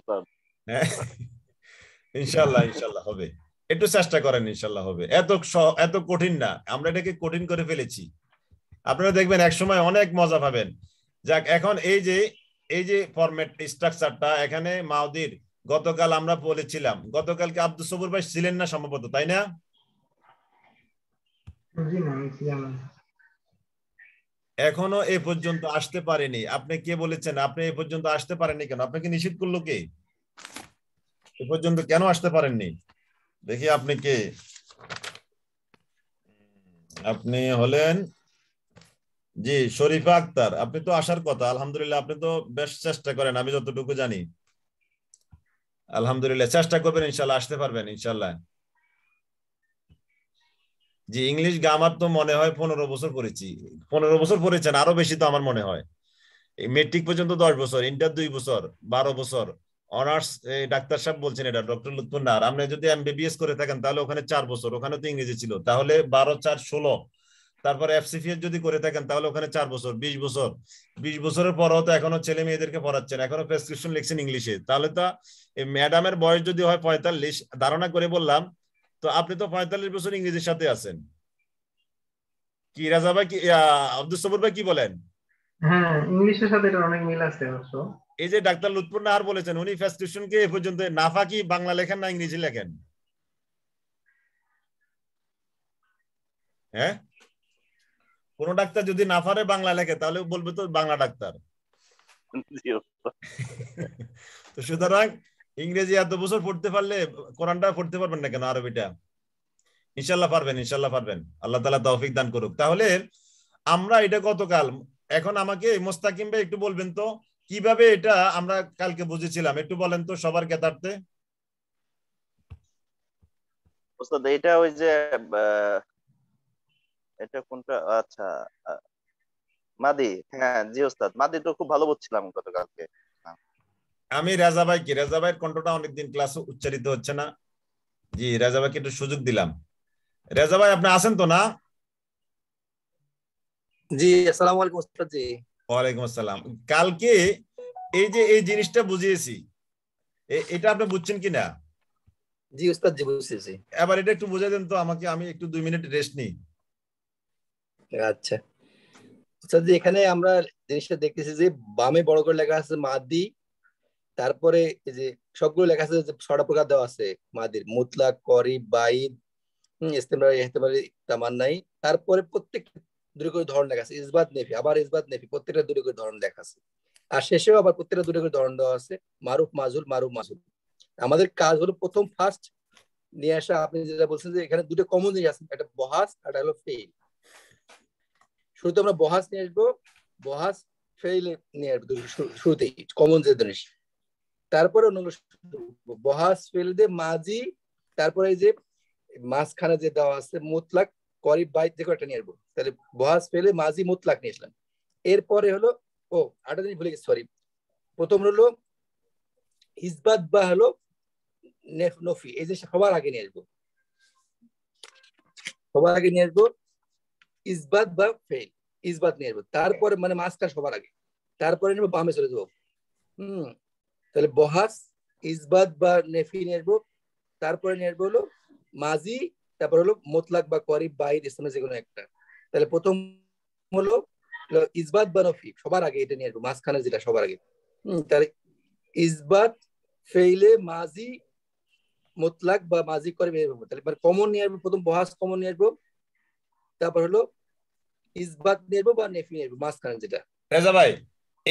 A: হ্যাঁ, ইনশাল্লাহ ইনশাল্লাহ হবে একটু চেষ্টা করেন ইনশাল্লাহ হবে এত এত কঠিন না আমরা এটাকে কঠিন করে ফেলেছি আপনারা দেখবেন একসময় অনেক মজা পাবেন যাক এখন এই যে এই যে ফরম্যাট স্ট্রাকচারটা এখানে মাউদির গতকাল আমরা বলেছিলাম গতকালকে আব্দুল সবুর ভাই ছিলেন না সম্ভবত তাই না এখনো এ পর্যন্ত আসতে পারেনি আপনি কে বলেছেন আপনি এ পর্যন্ত আসতে পারেনি কেন আপনাকে নিষেধ করলো কে এ পর্যন্ত কেন আসতে পারেননি দেখি আপনি কে আপনি হলেন জি শরীফা আক্তার আপনি তো আসার কথা আলহামদুলিল্লাহ আপনি তো বেশ চেষ্টা করেন আমি যতটুকু জানি আলহামদুলিল্লাহ চেষ্টা করবেন ইনশাল্লাহ আসতে পারবেন ইনশাল্লাহ জি ইংলিশ গ্রামার তো মনে হয় পনেরো বছর পড়েছি পনেরো বছর পড়েছেন আরো বেশি তো আমার মনে হয় মেট্রিক পর্যন্ত দশ বছর ইন্টার দুই বছর বারো বছর অনার্স ডাক্তার সাহেব বলছেন এটা ডক্টর লুৎফুল আপনি যদি এমবিবিএস করে থাকেন তাহলে ওখানে চার বছর ওখানে তো ইংরেজি ছিল তাহলে বারো চার ষোলো তারপর এফসিফিএস যদি করে থাকেন তাহলে ওখানে চার বছর বিশ বছর বিশ বছরের পরও তো এখনো ছেলে মেয়েদেরকে পড়াচ্ছেন এখনো প্রেসক্রিপশন লিখছেন ইংলিশে তাহলে তো ম্যাডামের বয়স যদি হয় পঁয়তাল্লিশ ধারণা করে বললাম তো আপনি তো পঁয়তাল্লিশ বছর ইংরেজির সাথে আছেন কি রাজা ভাই কি আব্দুল সবুর ভাই কি বলেন
C: হ্যাঁ ইংলিশের সাথে এটা অনেক মিল আছে অবশ্য
A: এই যে ডাক্তার লুৎপুর নাহার বলেছেন উনি ফ্যাস্টিউশনকে এ পর্যন্ত নাফা কি বাংলা লেখেন না ইংরেজি লেখেন হ্যাঁ কোন ডাক্তার যদি নাফারে বাংলা লেখে তাহলে বলবে তো বাংলা ডাক্তার তো সুতরাং ইংরেজি এত বছর পড়তে পারলে কোরআনটা পড়তে পারবেন না কেন আরবিটা ইনশাল্লাহ পারবেন ইনশাল্লাহ পারবেন আল্লাহ তালা তৌফিক দান করুক তাহলে আমরা এটা গতকাল এখন আমাকে মোস্তাকিম ভাই একটু বলবেন তো কিভাবে এটা আমরা কালকে বুঝেছিলাম একটু বলেন তো সবার কেতার্থে
B: এটা ওই যে এটা কোনটা আচ্ছা মাদি হ্যাঁ জি ওস্তাদ মাদি তো
A: খুব ভালো বুঝছিলাম গতকালকে আমি রাজা ভাই কি রাজা ভাইয়ের কণ্ঠটা অনেকদিন ক্লাস উচ্চারিত হচ্ছে না জি রাজা ভাইকে একটু সুযোগ দিলাম রাজা ভাই আপনি আছেন তো না
D: জি আসসালামু আলাইকুম ওস্তাদ জি
A: ওয়ালাইকুম আসসালাম কালকে এই যে এই জিনিসটা বুঝিয়েছি এটা আপনি বুঝছেন কিনা
D: জি উস্তাদ জি এবার এটা একটু বুঝিয়ে দেন তো আমাকে আমি একটু দুই মিনিট রেস্ট নিই আচ্ছা উস্তাদ জি এখানে আমরা জিনিসটা দেখতেছি যে বামে বড় করে লেখা আছে মাদি তারপরে এই যে সবগুলো লেখা আছে যে ছটা প্রকার দেওয়া আছে মাদির মুতলা করি বাইদ ইস্তেমার তামান নাই তারপরে প্রত্যেক দূরে করে ধরন লেখা আছে ইসবাত নেফি আবার ইসবাত নেফি প্রত্যেকটা দূরে করে ধরন লেখা আছে আর শেষেও আবার প্রত্যেকটা দূরে করে ধরন দেওয়া আছে মারুফ মাজুল মারুফ মাজুল আমাদের কাজ হলো প্রথম ফার্স্ট নিয়ে আসা আপনি যেটা বলছেন যে এখানে দুটো কমন জিনিস আছে একটা বহাস আর একটা হলো ফেইল শুরুতে আমরা বহাস নিয়ে আসবো বহাস ফেইল নিয়ে আসবো শুরুতেই কমন যে জিনিস তারপরে অন্য বহাস ফেইল দিয়ে মাজি তারপরে এই যে মাঝখানে যে দেওয়া আছে মুতলাক করিব বাইত দেখো একটা নিয়ে আসবো তাহলে বহাস ফেলে মাঝি মুতলাক নিয়ে আসলাম এরপরে হলো ও আটা জিনিস ভুলে গেছি সরি প্রথম হলো হিজবাদ বা হলো নফি এই যে সবার আগে নিয়ে আসবো সবার আগে নিয়ে আসবো ইসবাত বা ফেল ইসবাত নিয়ে আসবো তারপরে মানে মাছটা সবার আগে তারপরে নেবো বামে চলে যাবো হম তাহলে বহাস ইসবাত বা নেফি নিয়ে আসবো তারপরে নিয়ে আসবো হলো মাঝি তারপর হলো মোতলাক বা করিব বাহির ইসলামের যেকোনো একটা তাহলে প্রথম হলো ইসবাত বা নফি সবার আগে এটা নিয়ে আসবো মাঝখানে যেটা সবার আগে তাহলে ইসবাত ফেইলে মাজি মোতলাক বা মাজি করিব তাহলে কমন মানে নিয়ে আসবো প্রথম বহাস কমন নিয়ে আসবো তারপর হলো ইসবাত নিয়ে আসবো বা নেফি নিয়ে আসবো মাঝখানে যেটা
A: রেজা ভাই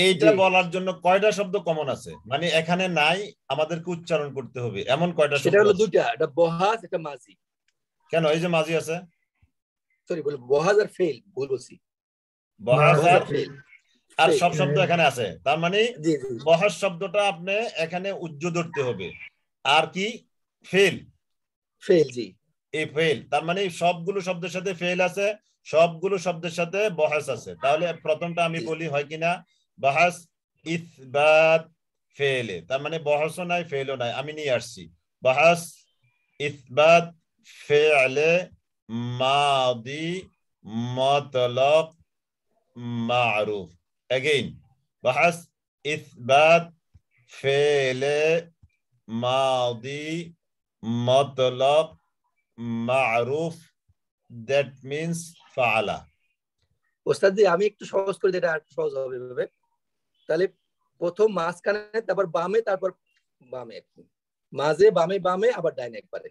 A: এইটা বলার জন্য কয়টা শব্দ কমন আছে মানে এখানে নাই আমাদেরকে উচ্চারণ করতে হবে এমন
D: কয়টা সেটা হলো দুইটা এটা বহাস এটা মাজি কেন এই যে মাঝি আছে সরি বহাজার ফেল ভুল বলছি বহাজার ফেল আর সব শব্দ হ্যাঁ। এখানে আছে
A: তার মানে বহাজ শব্দটা আপনি এখানে উজ্জ ধরতে হবে আর কি ফেল ফেল জি এই ফেল তার মানে সবগুলো শব্দের সাথে ফেল আছে সবগুলো শব্দের সাথে বহাস আছে তাহলে প্রথমটা আমি বলি হয় কিনা বহাস ইসবাত ফেলে তার মানে বহাসও নাই ফেলও নাই আমি নিয়ে আসছি বহাস ইসবাত فعل ماضي مطلق معروف again بحث إثبات فعل ماضي مطلق معروف that means فعل
D: ওস্তাদ জি আমি একটু সহজ করে দিই এটা একটু সহজ হবে এভাবে তাহলে প্রথম মাঝখানে তারপর বামে তারপর বামে মাঝে বামে বামে আবার ডাইনে একবারে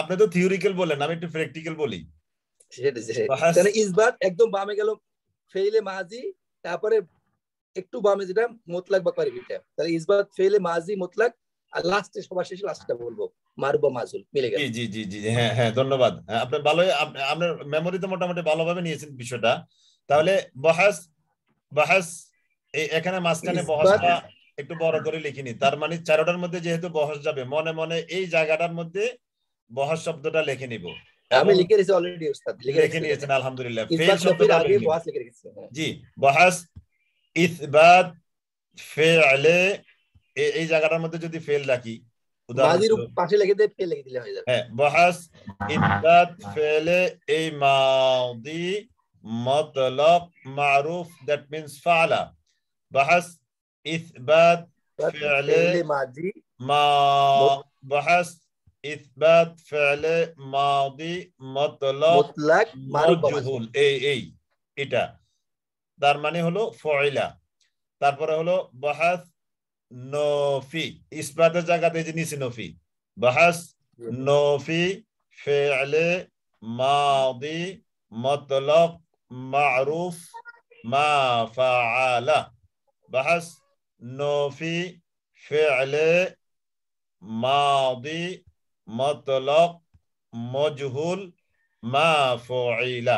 A: আপনি তো থিওরিক্যাল বলেন আমি একটু প্র্যাকটিক্যাল বলি
D: তাহলে ইসবাত একদম বামে গেল ফেইলে মাজি তারপরে একটু বামে যেটা মোতলাক বা পারিবিটা তাহলে ইসবাত ফেইলে মাজি মোতলাক আর লাস্টে সবার শেষে লাস্টটা বলবো মারুবা মাজুল মিলে
A: গেল জি জি জি হ্যাঁ হ্যাঁ ধন্যবাদ হ্যাঁ, আপনি ভালো আপনার মেমোরি তো মোটামুটি ভালোভাবে নিয়েছেন বিষয়টা তাহলে বহাস বহাস এখানে মাঝখানে বহাসটা একটু বড় করে লিখিনি তার মানে চারোটার মধ্যে যেহেতু বহস যাবে মনে মনে এই জায়গাটার মধ্যে বহস শব্দটা লিখে নিব আমি লিখে
D: রেখেছি অলরেডি উস্তাদ লিখে নিয়েছেন আলহামদুলিল্লাহ ফেল শব্দটা আগে বহস লিখে রেখেছি হ্যাঁ।
A: জি বহস ইসবাত ফেলে এই জায়গাটার মধ্যে যদি ফেল রাখি মাজির
D: পাশে লিখে ফেল লিখে দিলে হয়ে
A: যাবে হ্যাঁ বহস ইসবাত ফেলে এই মাদি মতলব মারুফ দ্যাট মিন্স ফালা বহস إثبات فعل
C: ماضي
A: ما بحث إثبات فعل ماضي مطلق مطلق مجهول এই এই এটা তার মানে হলো ফয়লা তারপরে হলো বাহাস নফি ইসবাতের জায়গাতে যে নিচে নফি বাহাস নফি ফেলে মাদি মতলক মারুফ মা ফাআলা বাহাস نفي فعل ماضي মতলক মজহুল ما فعل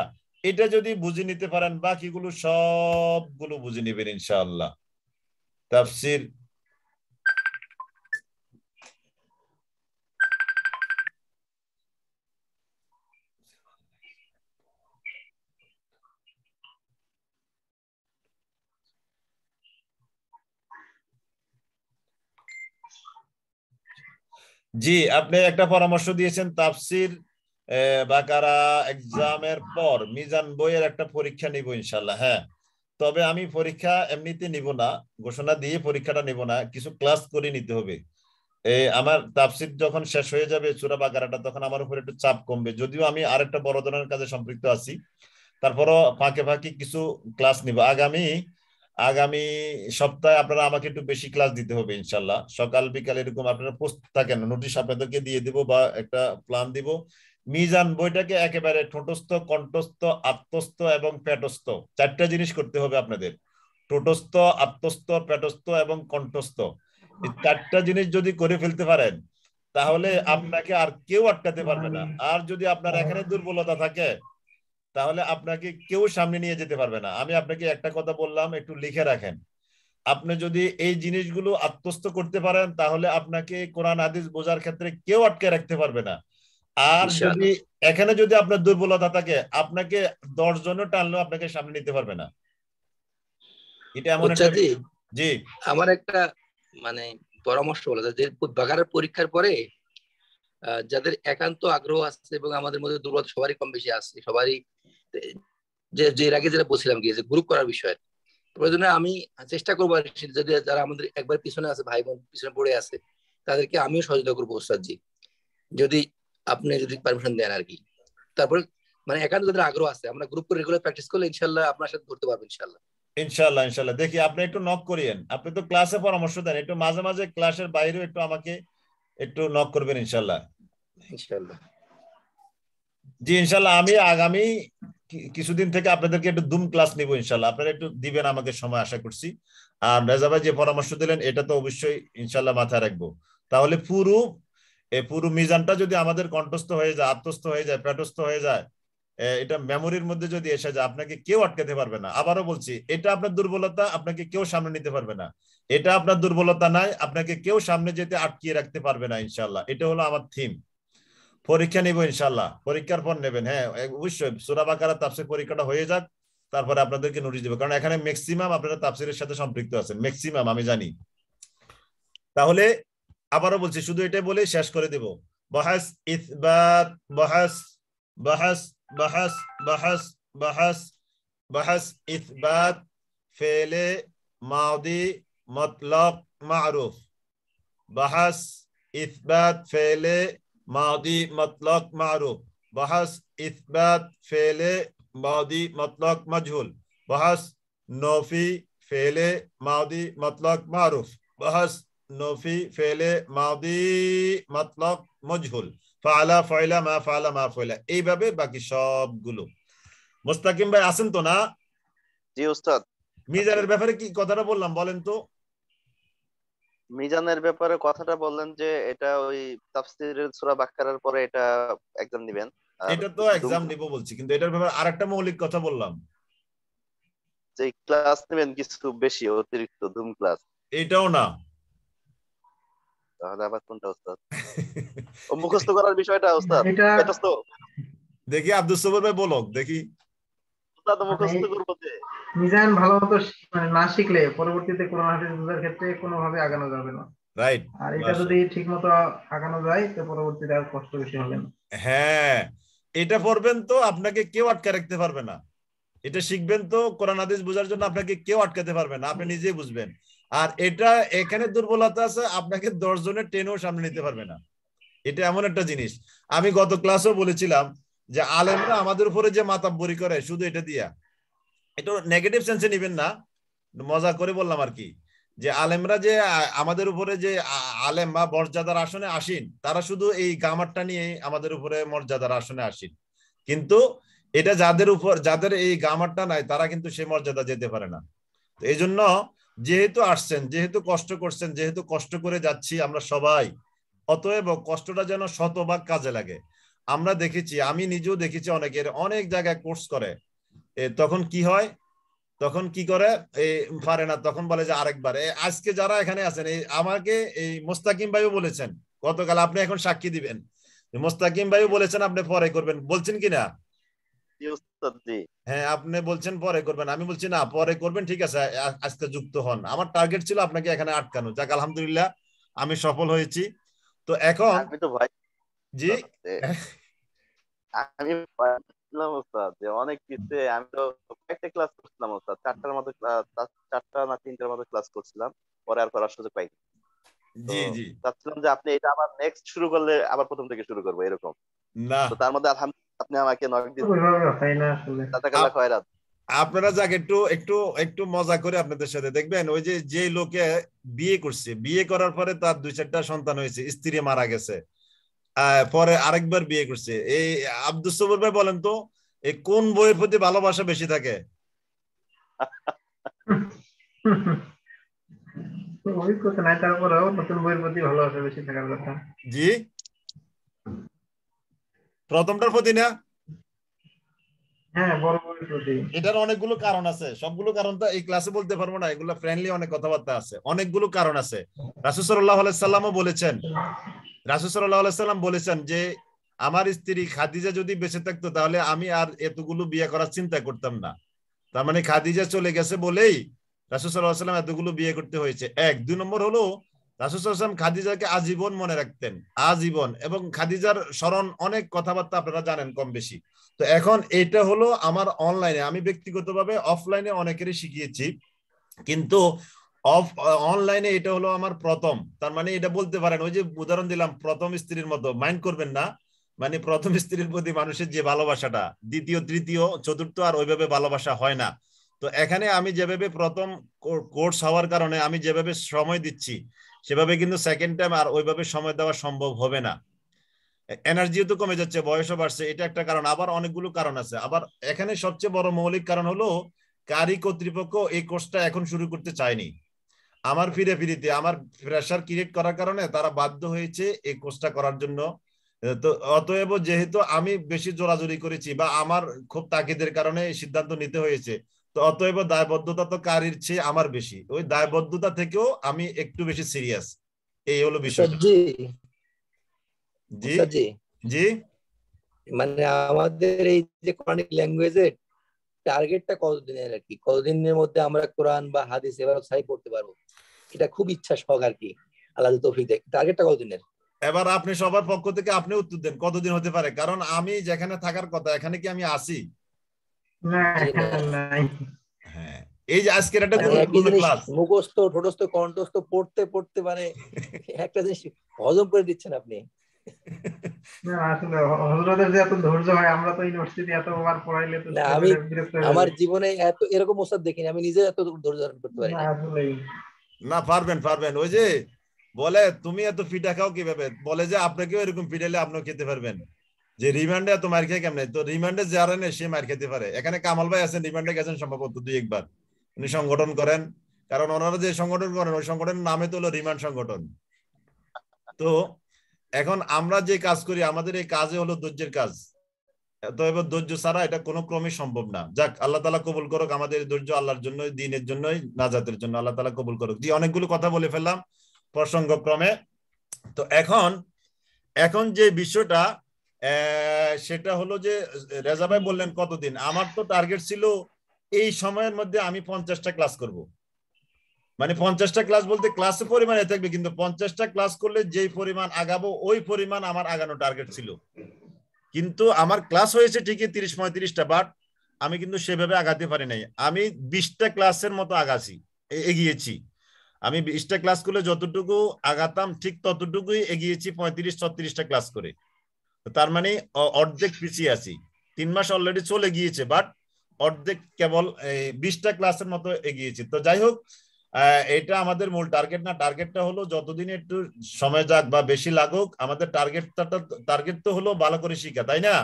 A: এটা যদি বুঝে নিতে পারেন বাকিগুলো সবগুলো বুঝে নেবেন ইনশাআল্লাহ তাফসির জি আপনি একটা পরামর্শ দিয়েছেন তাফসির বাকারা এক্সামের পর মিজান বইয়ের একটা পরীক্ষা নিব ইনশাল্লাহ হ্যাঁ তবে আমি পরীক্ষা এমনিতে নিব না ঘোষণা দিয়ে পরীক্ষাটা নিব না কিছু ক্লাস করে নিতে হবে আমার তাফসির যখন শেষ হয়ে যাবে চূড়া বাকারাটা তখন আমার উপর একটু চাপ কমবে যদিও আমি আরেকটা বড় ধরনের কাজে সম্পৃক্ত আছি তারপরও ফাঁকে ফাঁকে কিছু ক্লাস নিব আগামী আগামী সপ্তাহে আপনারা আমাকে একটু বেশি ক্লাস দিতে হবে ইনশাল্লাহ সকাল বিকাল এরকম আপনারা পোস্ট থাকেন নোটিশ আপনাদেরকে দিয়ে দিব বা একটা প্ল্যান দিব মিজান বইটাকে একেবারে ঠোঁটস্থ কণ্ঠস্থ আত্মস্থ এবং পেটস্থ চারটা জিনিস করতে হবে আপনাদের ঠোঁটস্থ আত্মস্থ পেটস্থ এবং কণ্ঠস্থ এই চারটা জিনিস যদি করে ফেলতে পারেন তাহলে আপনাকে আর কেউ আটকাতে পারবে না আর যদি আপনার এখানে দুর্বলতা থাকে তাহলে আপনাকে কেউ সামনে নিয়ে যেতে পারবে না আমি আপনাকে একটা কথা বললাম একটু লিখে রাখেন আপনি যদি এই জিনিসগুলো আত্মস্থ করতে পারেন তাহলে আপনাকে কোরআন আদিস বোঝার ক্ষেত্রে কেউ আটকে রাখতে পারবে না আর যদি এখানে যদি আপনার দুর্বলতা থাকে আপনাকে দশ জনও টানলেও আপনাকে সামনে নিতে পারবে না
D: এটা এমন জি আমার একটা মানে পরামর্শ হলো যে বাগারের পরীক্ষার পরে যাদের একান্ত আগ্রহ আছে এবং আমাদের মধ্যে দুর্বল সবারই কম বেশি আছে সবারই যে যে এর আগে যেটা বলছিলাম গিয়ে যে গ্রুপ করার বিষয়ে প্রয়োজনে আমি চেষ্টা করবো যদি যারা আমাদের একবার পিছনে আছে ভাই বোন পিছনে পড়ে আছে তাদেরকে আমিও সহযোগিতা করবো ওস্তাদজি যদি আপনি যদি পারমিশন দেন আর কি তারপরে মানে একান্ত যাদের আগ্রহ আছে আমরা গ্রুপ করে রেগুলার প্র্যাকটিস করলে ইনশাল্লাহ আপনার সাথে ঘুরতে পারবো ইনশাল্লাহ ইনশাল্লাহ
A: ইনশাল্লাহ দেখি আপনি একটু নক করিয়েন আপনি তো ক্লাসে পরামর্শ দেন একটু মাঝে মাঝে ক্লাসের বাইরেও একটু আমাকে একটু নক করবেন ইনশাল্লাহ জি ইনশাল্লাহ আমি আগামী কিছুদিন থেকে আপনাদেরকে একটু দুম ক্লাস নিব ইনশাল্লাহ আপনারা একটু দিবেন আমাকে সময় আশা করছি আর রেজা ভাই যে পরামর্শ দিলেন এটা তো অবশ্যই ইনশাল্লাহ মাথায় রাখবো তাহলে পুরো এই পুরো মিজানটা যদি আমাদের কণ্ঠস্থ হয়ে যায় আত্মস্থ হয়ে যায় প্যাটস্থ হয়ে যায় এটা মেমোরির মধ্যে যদি এসে যায় আপনাকে কেউ আটকাতে পারবে না আবারও বলছি এটা আপনার দুর্বলতা আপনাকে কেউ সামনে নিতে পারবে না এটা আপনার দুর্বলতা নাই আপনাকে কেউ সামনে যেতে আটকিয়ে রাখতে পারবে না ইনশাল্লাহ এটা হলো আমার থিম পরীক্ষা নিব ইনশাল্লাহ পরীক্ষার পর নেবেন হ্যাঁ অবশ্যই সুরাবাকারা তাপসির পরীক্ষাটা হয়ে যাক তারপরে আপনাদেরকে নোটিশ দেবে কারণ এখানে ম্যাক্সিমাম আপনারা তাপসিরের সাথে সম্পৃক্ত আছেন ম্যাক্সিমাম আমি জানি তাহলে আবারও বলছি শুধু এটা বলে শেষ করে দেব বহাস ইসবাত বহাস বহাস بحث بحث بحث بحث إثبات فعل ماضي مطلق معروف بحث إثبات فعل ماضي مطلق معروف بحث إثبات فعل ماضي مطلق مجهول بحث نوفي فعل ماضي مطلق معروف بحث نوفي فعل ماضي مطلق مجهول ফালা ফয়লা মা ফালা মা ফয়লা এইভাবে বাকি সবগুলো মোস্তাকিম ভাই আছেন তো না জি ওস্তাদ মিজানের ব্যাপারে কি কথাটা বললাম বলেন তো
B: মিজানের ব্যাপারে কথাটা বললেন যে এটা ওই তাফসীরের সূরা বাকারার পরে এটা এক্সাম নিবেন এটা তো
A: এক্সাম নিব বলছি কিন্তু এটার ব্যাপারে আরেকটা মৌলিক কথা বললাম যে ক্লাস নেবেন কিছু
B: বেশি অতিরিক্ত ধুম ক্লাস এটাও না তাহলে আবার কোনটা
A: ও মুখস্থ করার বিষয়টা এটা তো দেখি আব্দুল ভাই দেখি
C: মুখস্থ মানে করব মিজান মানে না শিখলে পরবর্তীতে আগানো যাবে না
A: রাইট আর এটা যদি
C: ঠিকমতো আগানো যায় তো পরবর্তীতে আর কষ্ট বেশি হবে না
A: হ্যাঁ এটা পড়বেন তো আপনাকে কেউ আটকে রাখতে পারবে না এটা শিখবেন তো কোরআন হাদিস বোঝার জন্য আপনাকে কেউ আটকাতে পারবে না আপনি নিজেই বুঝবেন আর এটা এখানে দুর্বলতা আছে আপনাকে দশ জনের ট্রেনও সামনে নিতে পারবে না এটা এমন একটা জিনিস আমি গত ক্লাসেও বলেছিলাম যে আলেমরা আমাদের উপরে যে মাতাব্বরি করে শুধু এটা দিয়া এটা নেগেটিভ সেন্সে নিবেন না মজা করে বললাম আর কি যে আলেমরা যে আমাদের উপরে যে আলেম বা মর্যাদার আসনে আসেন তারা শুধু এই গামারটা নিয়ে আমাদের উপরে মর্যাদার আসনে আসেন কিন্তু এটা যাদের উপর যাদের এই গামারটা নাই তারা কিন্তু সেই মর্যাদা যেতে পারে না এই জন্য যেহেতু আসছেন যেহেতু কষ্ট করছেন যেহেতু কষ্ট করে যাচ্ছি আমরা সবাই অতএব কষ্টটা যেন শতভাগ কাজে লাগে আমরা দেখেছি আমি নিজেও দেখেছি অনেকের অনেক জায়গায় কোর্স করে তখন কি হয় তখন কি করে এই পারে না তখন বলে যে আরেকবার আজকে যারা এখানে আছেন এই আমাকে এই মোস্তাকিম ভাইও বলেছেন গতকাল আপনি এখন সাক্ষী দিবেন মোস্তাকিম ভাইও বলেছেন আপনি পরে করবেন বলছেন কিনা হ্যাঁ আপনি বলছেন পরে করবেন আমি বলছি না পরে করবেন ঠিক আছে আজকে যুক্ত হন আমার টার্গেট ছিল আপনাকে এখানে আটকানো যাক আলহামদুলিল্লাহ আমি সফল হয়েছি তো এখন আমি তো ভাই জি আমি
B: অনেক কিছু আমি তো একটা ক্লাস করছিলাম চারটার মতো চারটা না তিনটার মতো ক্লাস করছিলাম পরে আর করার সুযোগ পাইনি জি জি চাচ্ছিলাম যে আপনি এটা আবার নেক্সট শুরু করলে আবার প্রথম থেকে শুরু করবো এরকম না তো তার মধ্যে আলহামদুলিল্লাহ আপনি আমাকে নক
C: দিচ্ছেন
A: আপনারা যাক একটু একটু একটু মজা করে আপনাদের সাথে দেখবেন ওই যে যে লোকে বিয়ে করছে বিয়ে করার পরে তার দুই চারটা সন্তান হয়েছে স্ত্রী মারা গেছে পরে আরেকবার বিয়ে করছে এই আব্দুল সবুর ভাই বলেন তো এই কোন বইয়ের প্রতি ভালোবাসা বেশি থাকে
C: ওই নাই তারপরেও নতুন বইয়ের প্রতি ভালোবাসা বেশি থাকার কথা জি প্রথমটার প্রতি না
A: হ্যাঁ, এটার অনেকগুলো কারণ আছে সবগুলো কারণ তো এই ক্লাসে বলতে পারবো না এগুলো ফ্রেন্ডলি অনেক কথাবার্তা আছে অনেকগুলো কারণ আছে আলাইসাল্লামও বলেছেন আলাইসাল্লাম বলেছেন যে আমার স্ত্রী খাদিজা যদি বেঁচে থাকতো তাহলে আমি আর এতগুলো বিয়ে করার চিন্তা করতাম না তার মানে খাদিজা চলে গেছে বলেই রাসুসাল্লাহ সাল্লাম এতগুলো বিয়ে করতে হয়েছে এক দুই নম্বর হলো রাসুসাম খাদিজাকে আজীবন মনে রাখতেন আজীবন এবং খাদিজার স্মরণ অনেক কথাবার্তা আপনারা জানেন কম বেশি তো এখন এটা হলো আমার অনলাইনে আমি ব্যক্তিগতভাবে অফলাইনে অনেকেরই শিখিয়েছি কিন্তু অফ অনলাইনে এটা হলো আমার প্রথম তার মানে এটা বলতে পারেন ওই যে উদাহরণ দিলাম প্রথম স্ত্রীর মতো মাইন্ড করবেন না মানে প্রথম স্ত্রীর প্রতি মানুষের যে ভালোবাসাটা দ্বিতীয় তৃতীয় চতুর্থ আর ওইভাবে ভালোবাসা হয় না তো এখানে আমি যেভাবে প্রথম কোর্স হওয়ার কারণে আমি যেভাবে সময় দিচ্ছি সেভাবে কিন্তু সেকেন্ড টাইম আর ওইভাবে সময় দেওয়া সম্ভব হবে না এনার্জিও তো কমে যাচ্ছে বয়সও বাড়ছে এটা একটা কারণ আবার অনেকগুলো কারণ আছে আবার এখানে সবচেয়ে বড় মৌলিক কারণ হলো কারি কর্তৃপক্ষ এই কোর্সটা এখন শুরু করতে চায়নি আমার ফিরে ফিরিতে আমার প্রেশার ক্রিয়েট করার কারণে তারা বাধ্য হয়েছে এই কোর্সটা করার জন্য তো অতএব যেহেতু আমি বেশি জোরাজুরি করেছি বা আমার খুব তাগিদের কারণে সিদ্ধান্ত নিতে হয়েছে তো অতএব দায়বদ্ধতা তো কারির চেয়ে আমার বেশি ওই দায়বদ্ধতা থেকেও আমি একটু বেশি সিরিয়াস এই হলো বিষয় আচ্ছা, জি আচ্ছা, জি জি
D: মানে আমাদের এই যে কোরআনিক ল্যাঙ্গুয়েজে টার্গেটটা কতদিনের আর কি কতদিনের মধ্যে আমরা কোরআন বা হাদিস এবার সাই করতে পারবো এটা খুব ইচ্ছা শখ আর কি আল্লাহ তৌফিক দেখ টার্গেটটা কতদিনের
A: এবার আপনি সবার পক্ষ থেকে আপনি উত্তর দেন কতদিন হতে পারে কারণ আমি যেখানে থাকার কথা এখানে কি আমি
D: আসি
C: হ্যাঁ,
D: হ্যাঁ। এই যে আজকের একটা গুরুত্বপূর্ণ ক্লাস মুখস্থ ঠোঁটস্থ কণ্ঠস্থ পড়তে পড়তে মানে একটা জিনিস হজম করে দিচ্ছেন আপনি আমার জীবনে এত এরকম ওস্তাদ দেখিনি আমি নিজে এত ধৈর্য ধারণ করতে
A: পারি না পারবেন পারবেন ওই যে বলে তুমি এত পিঠা খাও কিভাবে বলে যে আপনাকেও এরকম খেতে পারবেন যে রিমান্ডে এত মার খেয়ে কেমনে তো রিমান্ডে যারা নেই সে মার খেতে পারে এখানে কামাল ভাই আছেন রিমান্ডে গেছেন সম্ভবত দুই একবার উনি সংগঠন করেন কারণ ওনারা যে সংগঠন করেন ওই সংগঠনের নামে তো হলো রিমান্ড সংগঠন তো এখন আমরা যে কাজ করি আমাদের এই কাজে হলো ধৈর্যের কাজ তো এবার ধৈর্য ছাড়া এটা কোনো ক্রমে সম্ভব না যাক আল্লাহ তালা কবুল করুক আমাদের ধৈর্য আল্লাহর জন্য দিনের জন্যই নাজাতের জন্য আল্লাহ তালা কবুল করুক দিয়ে অনেকগুলো কথা বলে ফেললাম প্রসঙ্গক্রমে তো এখন এখন যে বিষয়টা সেটা হলো যে রেজা ভাই বললেন কতদিন আমার তো টার্গেট ছিল এই সময়ের মধ্যে আমি পঞ্চাশটা ক্লাস করব মানে পঞ্চাশটা ক্লাস বলতে ক্লাসে পরিমাণে থাকবে কিন্তু পঞ্চাশটা ক্লাস করলে যেই পরিমাণ আগাবো ওই পরিমাণ আমার আগানো টার্গেট ছিল কিন্তু আমার ক্লাস হয়েছে ঠিকই তিরিশ পঁয়ত্রিশটা বাট আমি কিন্তু সেভাবে আগাতে পারি নাই আমি বিশটা ক্লাসের মতো আগাছি এগিয়েছি আমি বিশটা ক্লাস করলে যতটুকু আগাতাম ঠিক ততটুকুই এগিয়েছি পঁয়ত্রিশ ছত্রিশটা ক্লাস করে তার মানে অর্ধেক পিছিয়ে আছি তিন মাস অলরেডি চলে গিয়েছে বাট অর্ধেক কেবল বিশটা ক্লাসের মতো এগিয়েছি তো যাই হোক এটা আমাদের মূল টার্গেট না টার্গেটটা হলো যতদিন একটু সময় যাক বা বেশি লাগুক আমাদের টার্গেটটা টার্গেট তো হলো ভালো করে শিখা তাই না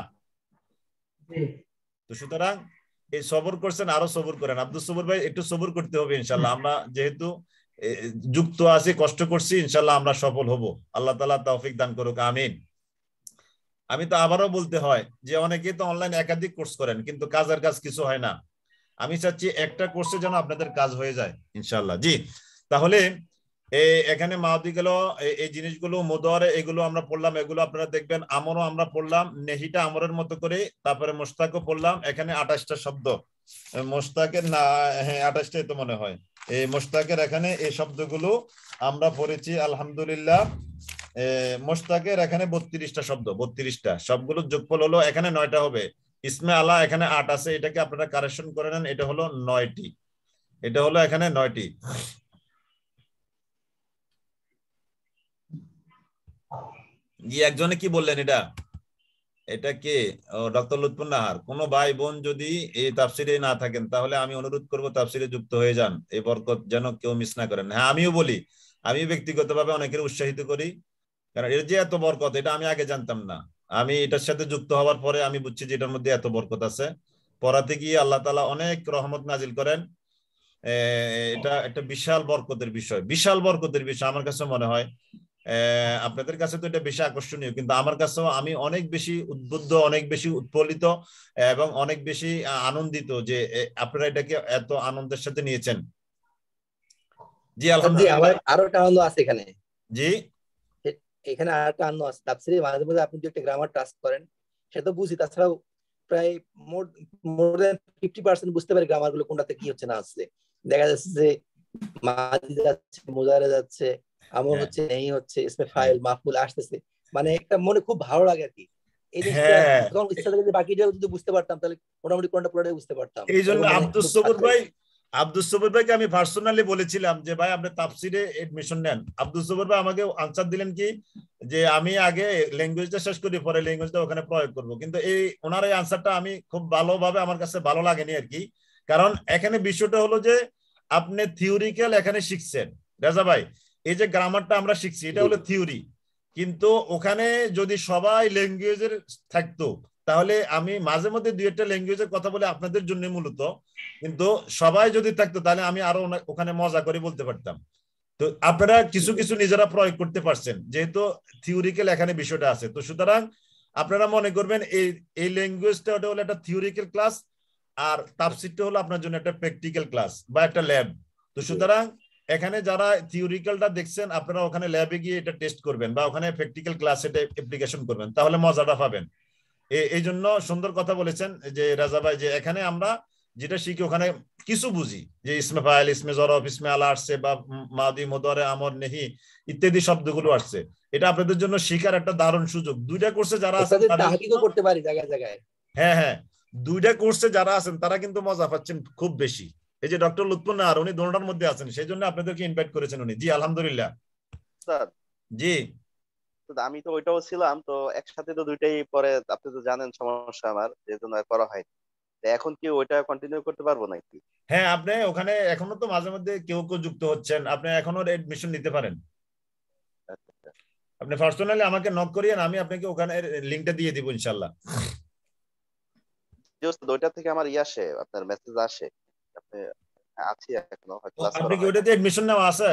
A: তো সুতরাং এই সবর করছেন আরো সবর করেন আব্দুল সবর ভাই একটু সবর করতে হবে ইনশাল্লাহ আমরা যেহেতু যুক্ত আছি কষ্ট করছি ইনশাল্লাহ আমরা সফল হব আল্লাহ তালা তৌফিক দান করুক আমিন আমি তো আবারও বলতে হয় যে অনেকে তো অনলাইন একাধিক কোর্স করেন কিন্তু কাজের কাজ কিছু হয় না আমি চাচ্ছি একটা কোর্সে যেন আপনাদের কাজ হয়ে যায় ইনশাল্লাহ জি তাহলে এখানে মাওদি গেল এই জিনিসগুলো মোদর এগুলো আমরা পড়লাম এগুলো আপনারা দেখবেন আমরও আমরা পড়লাম নেহিটা আমরের মতো করে তারপরে মোস্তাকও পড়লাম এখানে আঠাশটা শব্দ মোস্তাকের না হ্যাঁ আঠাশটাই তো মনে হয় এই মোস্তাকের এখানে এই শব্দগুলো আমরা পড়েছি আলহামদুলিল্লাহ মোস্তাকের এখানে বত্রিশটা শব্দ বত্রিশটা সবগুলোর যোগফল হলো এখানে নয়টা হবে ইসমে আলা এখানে আট আছে এটাকে আপনারা কারেকশন করে নেন এটা হলো নয়টি এটা হলো এখানে নয়টি একজনে কি বললেন এটা এটা কে ডক্টর লুৎপুর নাহার কোন ভাই বোন যদি এই তাফসিরে না থাকেন তাহলে আমি অনুরোধ করব তাফসিরে যুক্ত হয়ে যান এই বরকত যেন কেউ মিস না করেন হ্যাঁ আমিও বলি আমি ব্যক্তিগতভাবে অনেকের উৎসাহিত করি কারণ এর যে এত বরকত এটা আমি আগে জানতাম না আমি এটার সাথে যুক্ত হওয়ার পরে আমি বুঝছি যে এটার মধ্যে এত বরকত আছে পড়াতে গিয়ে আল্লাহ তালা অনেক রহমত নাজিল করেন এটা একটা বিশাল বরকতের বিষয় বিশাল বরকতের বিষয় আমার কাছে মনে হয় আপনাদের কাছে তো এটা বেশি আকর্ষণীয় কিন্তু আমার কাছেও আমি অনেক বেশি উদ্বুদ্ধ অনেক বেশি উৎফুল্লিত এবং অনেক বেশি আনন্দিত যে আপনারা এটাকে এত আনন্দের সাথে নিয়েছেন জি আলহামদুলিল্লাহ আরো
D: একটা আনন্দ আছে এখানে জি এখানে আর একটা আন্ন আছে তাফসিরে মাঝে মাঝে আপনি যদি একটা গ্রামার টাচ করেন সেটা তো বুঝি তাছাড়াও প্রায় মোর মোর দেন ফিফটি পার্সেন্ট বুঝতে পারে গ্রামার গুলো কোনটাতে কি হচ্ছে না আসছে দেখা যাচ্ছে যে মাদি যাচ্ছে মোজারে যাচ্ছে আমল হ্যাঁ। হচ্ছে এই হচ্ছে ইসমে ফাইল মাহফুল আসতেছে মানে একটা মনে খুব ভালো লাগে আর কি হ্যাঁ। বাকিটা যদি বুঝতে পারতাম তাহলে মোটামুটি কোনটা পুরোটাই বুঝতে পারতাম এই জন্য আব্দুল সবুর ভাই
A: আব্দুল সবুর ভাইকে আমি পার্সোনালি বলেছিলাম যে ভাই আপনি তাফসিরে এডমিশন নেন আব্দুল সবুর ভাই আমাকে আনসার দিলেন কি যে আমি আগে ল্যাঙ্গুয়েজটা শেষ করি পরে ল্যাঙ্গুয়েজটা ওখানে প্রয়োগ করব কিন্তু এই ওনার এই আনসারটা আমি খুব ভালোভাবে আমার কাছে ভালো লাগেনি আর কি কারণ এখানে বিষয়টা হলো যে আপনি থিওরিক্যাল এখানে শিখছেন রাজা ভাই এই যে গ্রামারটা আমরা শিখছি এটা হলো থিওরি কিন্তু ওখানে যদি সবাই ল্যাঙ্গুয়েজের থাকতো তাহলে আমি মাঝে মধ্যে দুই একটা ল্যাঙ্গুয়েজে কথা বলে আপনাদের জন্য মূলত কিন্তু সবাই যদি থাকতো তাহলে আমি আরো ওখানে মজা করে বলতে পারতাম তো আপনারা কিছু কিছু নিজেরা প্রয়োগ করতে পারছেন যেহেতু থিওরিক্যাল এখানে বিষয়টা আছে তো সুতরাং আপনারা মনে করবেন এই এই ল্যাঙ্গুয়েজটা ওটা হলো একটা থিওরিক্যাল ক্লাস আর তাপসিটটা হলো আপনার জন্য একটা প্র্যাকটিক্যাল ক্লাস বা একটা ল্যাব তো সুতরাং এখানে যারা থিওরিক্যালটা দেখছেন আপনারা ওখানে ল্যাবে গিয়ে এটা টেস্ট করবেন বা ওখানে প্র্যাকটিক্যাল ক্লাস এটা অ্যাপ্লিকেশন করবেন তাহলে মজাটা পাবেন এই জন্য সুন্দর কথা বলেছেন যে রাজা ভাই যে এখানে আমরা যেটা শিখি ওখানে কিছু বুঝি যে ইসমে ফাইল ইসমে জরফ ইসমে আলা আসছে বা মাদি মদরে আমর নেহি ইত্যাদি শব্দগুলো আসছে এটা আপনাদের জন্য শিখার একটা দারুণ সুযোগ দুইটা কোর্সে যারা আছেন
D: করতে পারি জায়গায় জায়গায়
A: হ্যাঁ হ্যাঁ দুইটা কোর্সে যারা আছেন তারা কিন্তু মজা পাচ্ছেন খুব বেশি এই যে ডক্টর লুৎফুল আর উনি দোনটার মধ্যে আছেন সেই জন্য আপনাদেরকে ইনভাইট করেছেন উনি জি আলহামদুলিল্লাহ জি
B: আমি তো ওইটাও ছিলাম তো একসাথে তো দুইটাই পরে আপনি তো জানেন সমস্যা আমার এই জন্য করা হয়নি এখন কি ওইটা কন্টিনিউ করতে পারবো নাকি
A: হ্যাঁ আপনি ওখানে এখনো তো মাঝে মধ্যে কেউ কেউ যুক্ত হচ্ছেন আপনি এখনো এডমিশন নিতে পারেন আচ্ছা। আপনি পার্সোনালি আমাকে নক করিয়েন আমি আপনাকে ওখানে লিংকটা দিয়ে দিব ইনশাল্লাহ
B: জাস্ট ওইটা থেকে আমার ই ইয়ে আসে আপনার মেসেজ আসে আপনি আছি এখনো আপনি কি ওইটাতে
A: এডমিশন নেওয়া আছে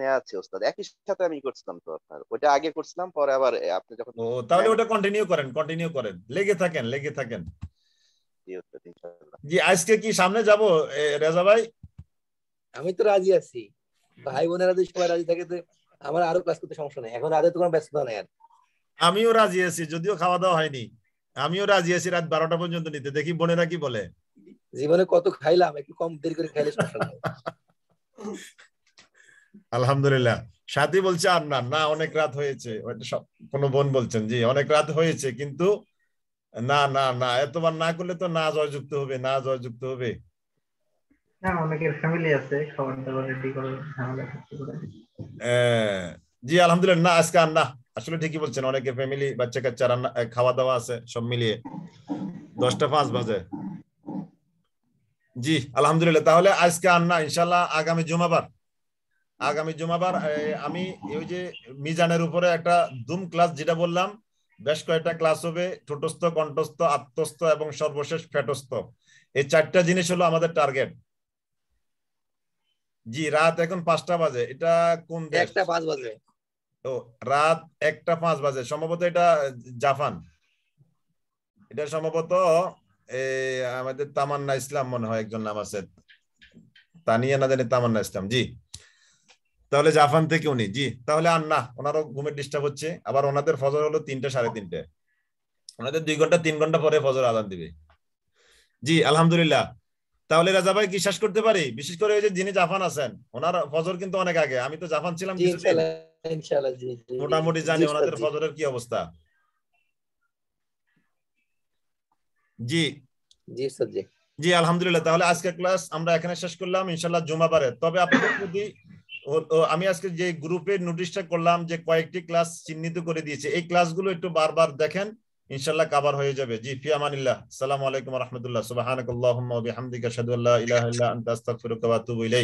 B: নেওয়া আছে ওস্তাদ একই সাথে আমি করছিলাম তো আপনার ওটা আগে
A: করছিলাম পরে আবার আপনি যখন ও তাহলে ওটা কন্টিনিউ করেন কন্টিনিউ করেন লেগে থাকেন লেগে থাকেন জি আজকে কি সামনে যাব রেজা ভাই
D: আমি তো রাজি আছি ভাই বোনেরা যদি সবাই রাজি থাকে তো আমার আরো ক্লাস করতে সমস্যা নেই এখন রাতে তো কোনো ব্যস্ততা নেই আর
A: আমিও রাজি আছি যদিও খাওয়া দাওয়া হয়নি আমিও রাজি আছি রাত বারোটা পর্যন্ত
D: নিতে দেখি বোনেরা কি বলে জীবনে কত খাইলাম একটু কম দেরি করে খাইলে সমস্যা আলহামদুলিল্লাহ সাথী বলছে আর না না অনেক রাত হয়েছে
A: কোনো বোন বলছেন জি অনেক রাত হয়েছে কিন্তু না না না এতবার না করলে তো না জয়যুক্ত হবে না জয়যুক্ত হবে জি আলহামদুলিল্লাহ না আজকে আর না আসলে ঠিকই বলছেন অনেকে ফ্যামিলি বাচ্চা কাচ্চা রান্না খাওয়া দাওয়া আছে সব মিলিয়ে দশটা পাঁচ বাজে জি আলহামদুলিল্লাহ তাহলে আজকে আর না ইনশাল্লাহ আগামী জুমাবার আগামী জুমাবার আমি ওই যে মিজানের উপরে একটা দুম ক্লাস যেটা বললাম বেশ কয়েকটা ক্লাস হবে ছোটস্থ কণ্ঠস্থ আত্মস্থ এবং সর্বশেষ ফেটস্থ এই চারটা জিনিস হলো আমাদের টার্গেট জি রাত এখন পাঁচটা বাজে এটা কোন একটা পাঁচ বাজে তো রাত একটা পাঁচ বাজে সম্ভবত এটা জাপান এটা সম্ভবত আমাদের তামান্না ইসলাম মনে হয় একজন নাম আছে তানিয়া না জানি তামান্না ইসলাম জি তাহলে জাপান থেকে উনি জি তাহলে আর না ওনারও ঘুমের ডিস্টার্ব হচ্ছে আবার ওনাদের ফজর হলো তিনটা সাড়ে তিনটে ওনাদের দুই ঘন্টা তিন ঘন্টা পরে ফজর আদান দিবে জি আলহামদুলিল্লাহ তাহলে রাজা ভাই কি শেষ করতে পারি বিশেষ করে ওই যে যিনি জাপান আছেন ওনার ফজর কিন্তু অনেক আগে আমি তো জাপান ছিলাম মোটামুটি জানি ওনাদের ফজরের কি অবস্থা জি জি স্যার জি আলহামদুলিল্লাহ তাহলে আজকের ক্লাস আমরা এখানে শেষ করলাম ইনশাল্লাহ পারে তবে আপনাদের যদি আমি আজকে যে গ্রুপে নোটিশটা করলাম যে কয়েকটি ক্লাস চিহ্নিত করে দিয়েছে এই ক্লাসগুলো একটু বারবার দেখেন ইনশাল্লাহ কাবার হয়ে যাবে জি ফি আমানিল্লাহ সালামু আলাইকুম রহমতুল্লাহ সুবাহ আল্লাহ বিহামদিকা শাদুল্লাহ ইলাহ ইল্লা